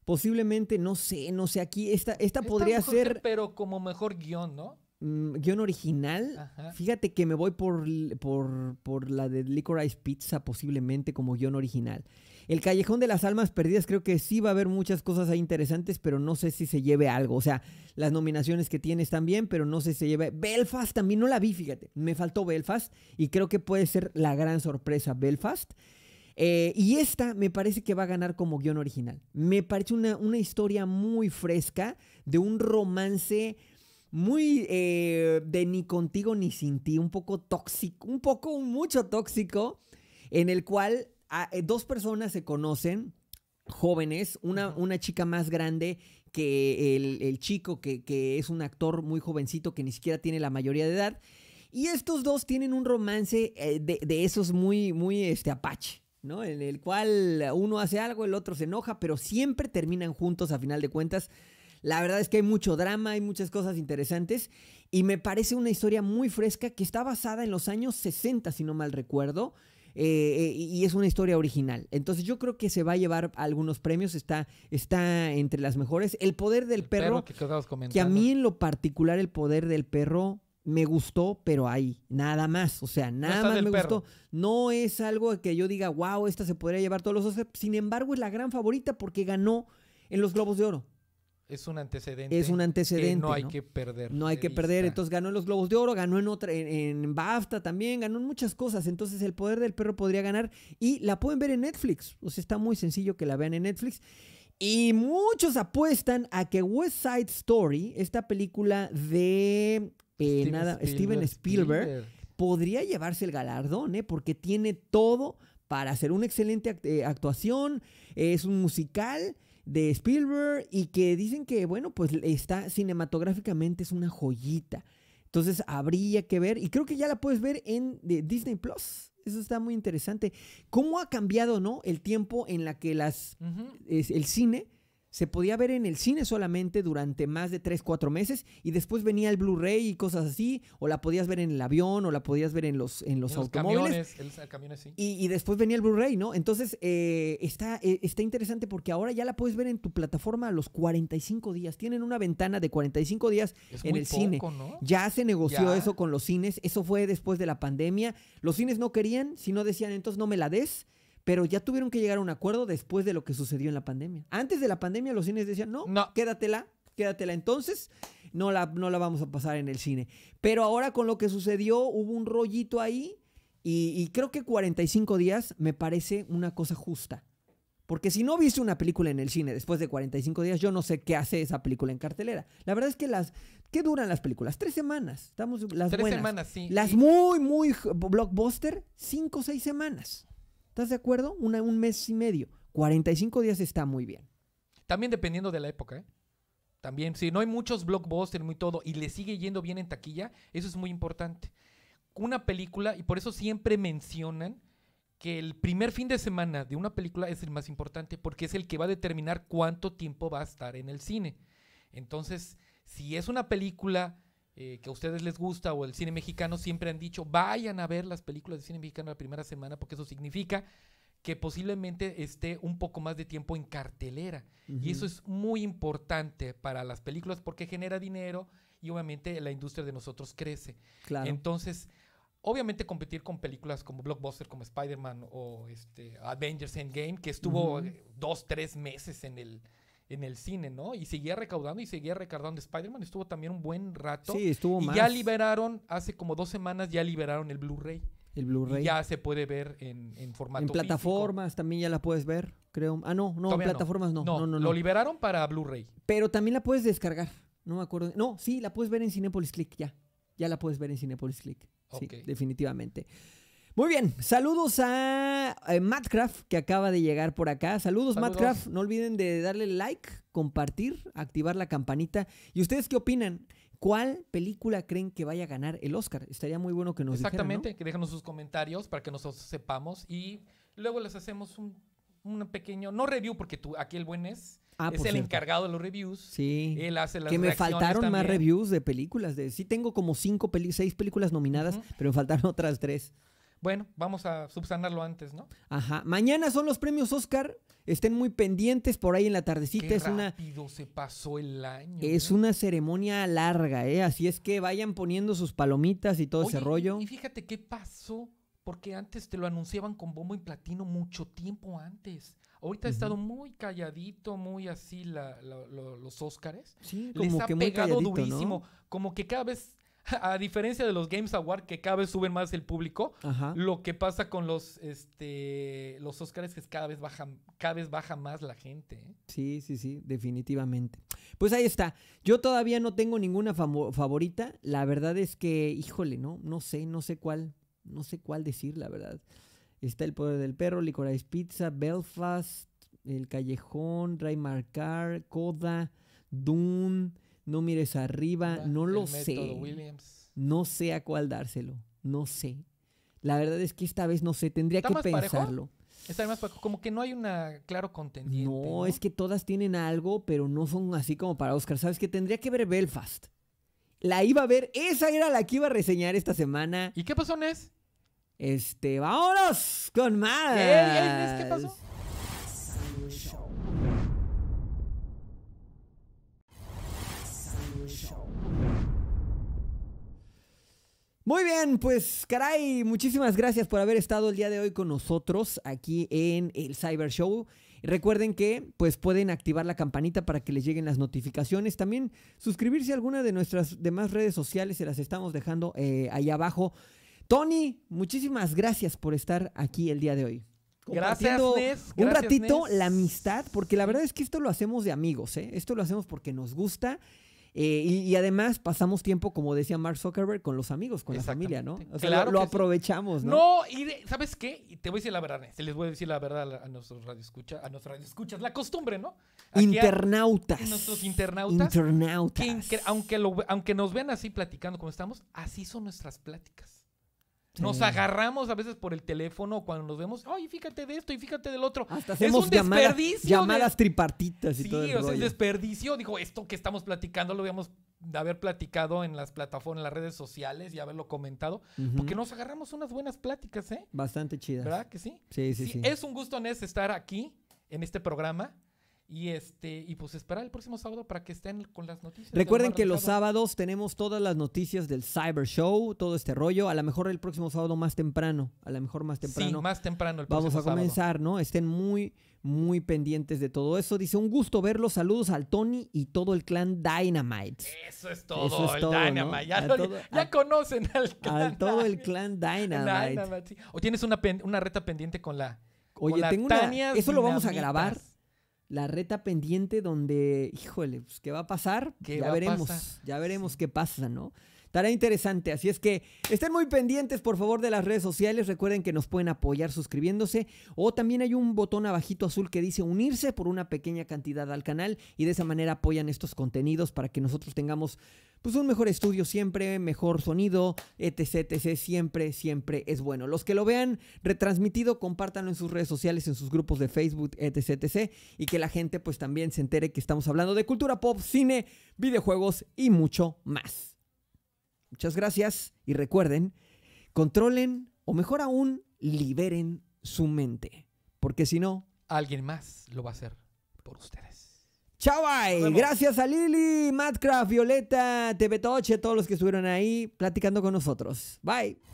Posiblemente, no sé, no sé, aquí esta, esta, podría ser... pero como mejor guión, ¿no? Mm, guión original. Fíjate que me voy por, por, la de Licorice Pizza posiblemente como guión original. El Callejón de las Almas Perdidas creo que sí va a haber muchas cosas ahí interesantes, pero no sé si se lleve algo. O sea, las nominaciones que tienes también, pero no sé si se lleve... Belfast también no la vi, fíjate. Me faltó Belfast y creo que puede ser la gran sorpresa Belfast. Eh, y esta me parece que va a ganar como guión original. Me parece una, una historia muy fresca de un romance muy eh, de ni contigo ni sin ti, un poco tóxico, un poco, mucho tóxico, en el cual ah, eh, dos personas se conocen, jóvenes, una, una chica más grande que el, chico, que, es un actor muy jovencito que ni siquiera tiene la mayoría de edad. Y estos dos tienen un romance de, de, esos muy, muy este, apache. ¿no? En el cual uno hace algo, el otro se enoja, pero siempre terminan juntos a final de cuentas. La verdad es que hay mucho drama, hay muchas cosas interesantes y me parece una historia muy fresca que está basada en los años 60, si no mal recuerdo, eh, eh, y es una historia original. Entonces yo creo que se va a llevar algunos premios, está, está entre las mejores. El poder del perro, que, a mí en lo particular el poder del perro me gustó, pero ahí, nada más. O sea, nada más me gustó. No es algo que yo diga, wow, esta se podría llevar todos los Sin embargo, es la gran favorita porque ganó en los Globos de Oro. Es un antecedente. Es un antecedente. no hay que perder. No hay que perder. Entonces ganó en los Globos de Oro, ganó en otra, en, BAFTA también, ganó en muchas cosas. Entonces el poder del perro podría ganar. Y la pueden ver en Netflix. O sea, está muy sencillo que la vean en Netflix. Y muchos apuestan a que West Side Story, esta película de Steven Spielberg, Steven Spielberg, podría llevarse el galardón, ¿eh? porque tiene todo para hacer una excelente eh, actuación, es un musical de Spielberg y que dicen que, bueno, pues está cinematográficamente es una joyita. Entonces habría que ver, y creo que ya la puedes ver en de Disney Plus. Eso está muy interesante. ¿Cómo ha cambiado, no? El tiempo en la que las, es, el cine se podía ver en el cine solamente durante más de 3, 4 meses y después venía el Blu-ray y cosas así, o la podías ver en el avión o la podías ver en los, en los automóviles. camiones, y, después venía el Blu-ray, ¿no? Entonces eh, está, eh, está interesante porque ahora ya la puedes ver en tu plataforma a los 45 días. Tienen una ventana de 45 días en el cine. Ya se negoció eso con los cines, eso fue después de la pandemia. Los cines no querían, si no decían entonces no me la des pero ya tuvieron que llegar a un acuerdo después de lo que sucedió en la pandemia. Antes de la pandemia los cines decían, no, quédatela, quédatela entonces, no la, no la vamos a pasar en el cine. Pero ahora con lo que sucedió hubo un rollito ahí y, creo que 45 días me parece una cosa justa. Porque si no viste una película en el cine después de 45 días, yo no sé qué hace esa película en cartelera. La verdad es que las... ¿Qué duran las películas? Tres semanas. Estamos las Tres semanas, sí. Las muy, muy blockbuster, cinco o seis semanas. ¿Estás de acuerdo? un mes y medio. 45 días está muy bien. También dependiendo de la época, ¿eh? También, si no hay muchos blockbusters, y todo, y le sigue yendo bien en taquilla, eso es muy importante. Una película, y por eso siempre mencionan que el primer fin de semana de una película es el más importante porque es el que va a determinar cuánto tiempo va a estar en el cine. Entonces, si es una película eh, que a ustedes les gusta o el cine mexicano, siempre han dicho, vayan a ver las películas de cine mexicano la primera semana porque eso significa que posiblemente esté un poco más de tiempo en cartelera. Y eso es muy importante para las películas porque genera dinero y obviamente la industria de nosotros crece. Entonces, obviamente competir con películas como Blockbuster, como Spider-Man o este, Avengers Endgame, que estuvo eh, dos, tres meses en el, en el cine, ¿no? Y seguía recaudando y seguía recaudando. Spider-Man estuvo también un buen rato. Sí, estuvo más. Y ya liberaron, hace como dos semanas ya liberaron el Blu-ray. El Blu-ray. Ya se puede ver en, en formato. En plataformas también ya la puedes ver, creo. Ah, no, no, en plataformas no. No. No, no. Lo liberaron para Blu-ray. Pero también la puedes descargar. No me acuerdo. No, sí, la puedes ver en Cinepolis Click ya. Ya la puedes ver en Cinepolis Click. Sí, definitivamente. Muy bien, saludos a eh, Matt que acaba de llegar por acá. Saludos, Matt No olviden de darle like, compartir, activar la campanita. ¿Y ustedes qué opinan? ¿Cuál película creen que vaya a ganar el Oscar? Estaría muy bueno que nos Exactamente, dijeran, ¿no? que déjanos sus comentarios para que nosotros sepamos y luego les hacemos un, pequeño, no review, porque tú, aquí el buen es. Ah, es el encargado de los reviews. Sí. Él hace las Que me faltaron más reviews de películas. sí tengo como cinco, seis películas nominadas, pero me faltaron otras tres bueno, vamos a subsanarlo antes, ¿no? Ajá. Mañana son los premios Oscar. Estén muy pendientes por ahí en la tardecita. Qué es rápido una, se pasó el año. ¿eh? Es una ceremonia larga, ¿eh? Así es que vayan poniendo sus palomitas y todo ese rollo. Y fíjate qué pasó, porque antes te lo anunciaban con bombo y platino mucho tiempo antes. Ahorita ha estado muy calladito, muy así los Óscares. Sí, como Les ha pegado durísimo. Como que cada vez a diferencia de los Games Award, que cada vez suben más el público, lo que pasa con los, este, los Oscars es que cada vez, baja, cada vez baja más la gente. ¿eh? Sí, sí, sí, definitivamente. Pues ahí está. Yo todavía no tengo ninguna favorita. La verdad es que, híjole, ¿no? No sé, no sé cuál, no sé cuál decir, la verdad. Está El Poder del Perro, Licorice Pizza, Belfast, El Callejón, Ray Marcar, Coda, Dune no mires arriba, no lo sé. No sé a cuál dárselo, no sé. La verdad es que esta vez no sé, tendría que pensarlo. Está más como que no hay una claro contendiente. No, es que todas tienen algo, pero no son así como para Oscar. Sabes que tendría que ver Belfast. La iba a ver, esa era la que iba a reseñar esta semana. ¿Y qué pasó, Nes? Este, vámonos con más. ¿Qué pasó? Muy bien, pues caray, muchísimas gracias por haber estado el día de hoy con nosotros aquí en el Cyber Show. Recuerden que pues pueden activar la campanita para que les lleguen las notificaciones. También suscribirse a alguna de nuestras demás redes sociales, se las estamos dejando eh, ahí abajo. Tony, muchísimas gracias por estar aquí el día de hoy. gracias, Un ratito la amistad, porque la verdad es que esto lo hacemos de amigos, ¿eh? Esto lo hacemos porque nos gusta eh, y, además pasamos tiempo, como decía Mark Zuckerberg, con los amigos, con la familia, ¿no? O sea, lo, aprovechamos, ¿no? No, y ¿sabes qué? te voy a decir la verdad, eh, se les voy a decir la verdad a, nuestros radioescuchas, a nuestros radioescuchas, la costumbre, ¿no? internautas. A, nuestros internautas. Internautas. aunque, aunque nos vean así platicando como estamos, así son nuestras pláticas. Nos agarramos a veces por el teléfono cuando nos vemos, ay, fíjate de esto y fíjate del otro. hacemos es un desperdicio. Llamadas tripartitas y sí, todo. Sí, o sea, es desperdicio. Dijo, esto que estamos platicando lo habíamos de haber platicado en las plataformas, en las redes sociales y haberlo comentado, porque nos agarramos unas buenas pláticas, ¿eh? Bastante chidas. ¿Verdad que sí? Sí, sí, sí. Es un gusto, Nes, estar aquí en este programa. Y este, y pues esperar el próximo sábado para que estén con las noticias. Recuerden que los sábados tenemos todas las noticias del Cyber Show, todo este rollo. A lo mejor el próximo sábado más temprano. A lo mejor más temprano. Sí, más temprano el Vamos a comenzar, ¿no? Estén muy, muy pendientes de todo eso. Dice, un gusto verlos. Saludos al Tony y todo el clan Dynamite. Eso es todo, el Dynamite. Ya, conocen al clan. todo el clan Dynamite. O tienes una, una reta pendiente con la. Oye, tengo una. Eso lo vamos a grabar la reta pendiente donde, híjole, pues, ¿qué va a pasar? ya, veremos, ya veremos qué pasa, ¿no? Estará interesante, así es que estén muy pendientes por favor de las redes sociales. Recuerden que nos pueden apoyar suscribiéndose o también hay un botón abajito azul que dice unirse por una pequeña cantidad al canal y de esa manera apoyan estos contenidos para que nosotros tengamos pues un mejor estudio siempre, mejor sonido, etc, etc, siempre, siempre es bueno. Los que lo vean retransmitido, compártanlo en sus redes sociales, en sus grupos de Facebook, etc, etc, y que la gente pues también se entere que estamos hablando de cultura pop, cine, videojuegos y mucho más. Muchas gracias y recuerden, controlen o mejor aún, liberen su mente, porque si no... Alguien más lo va a hacer por ustedes. ¡Chao, bye! gracias a Lili, Madcraft, Violeta, TV Toche, todos los que estuvieron ahí platicando con nosotros. Bye.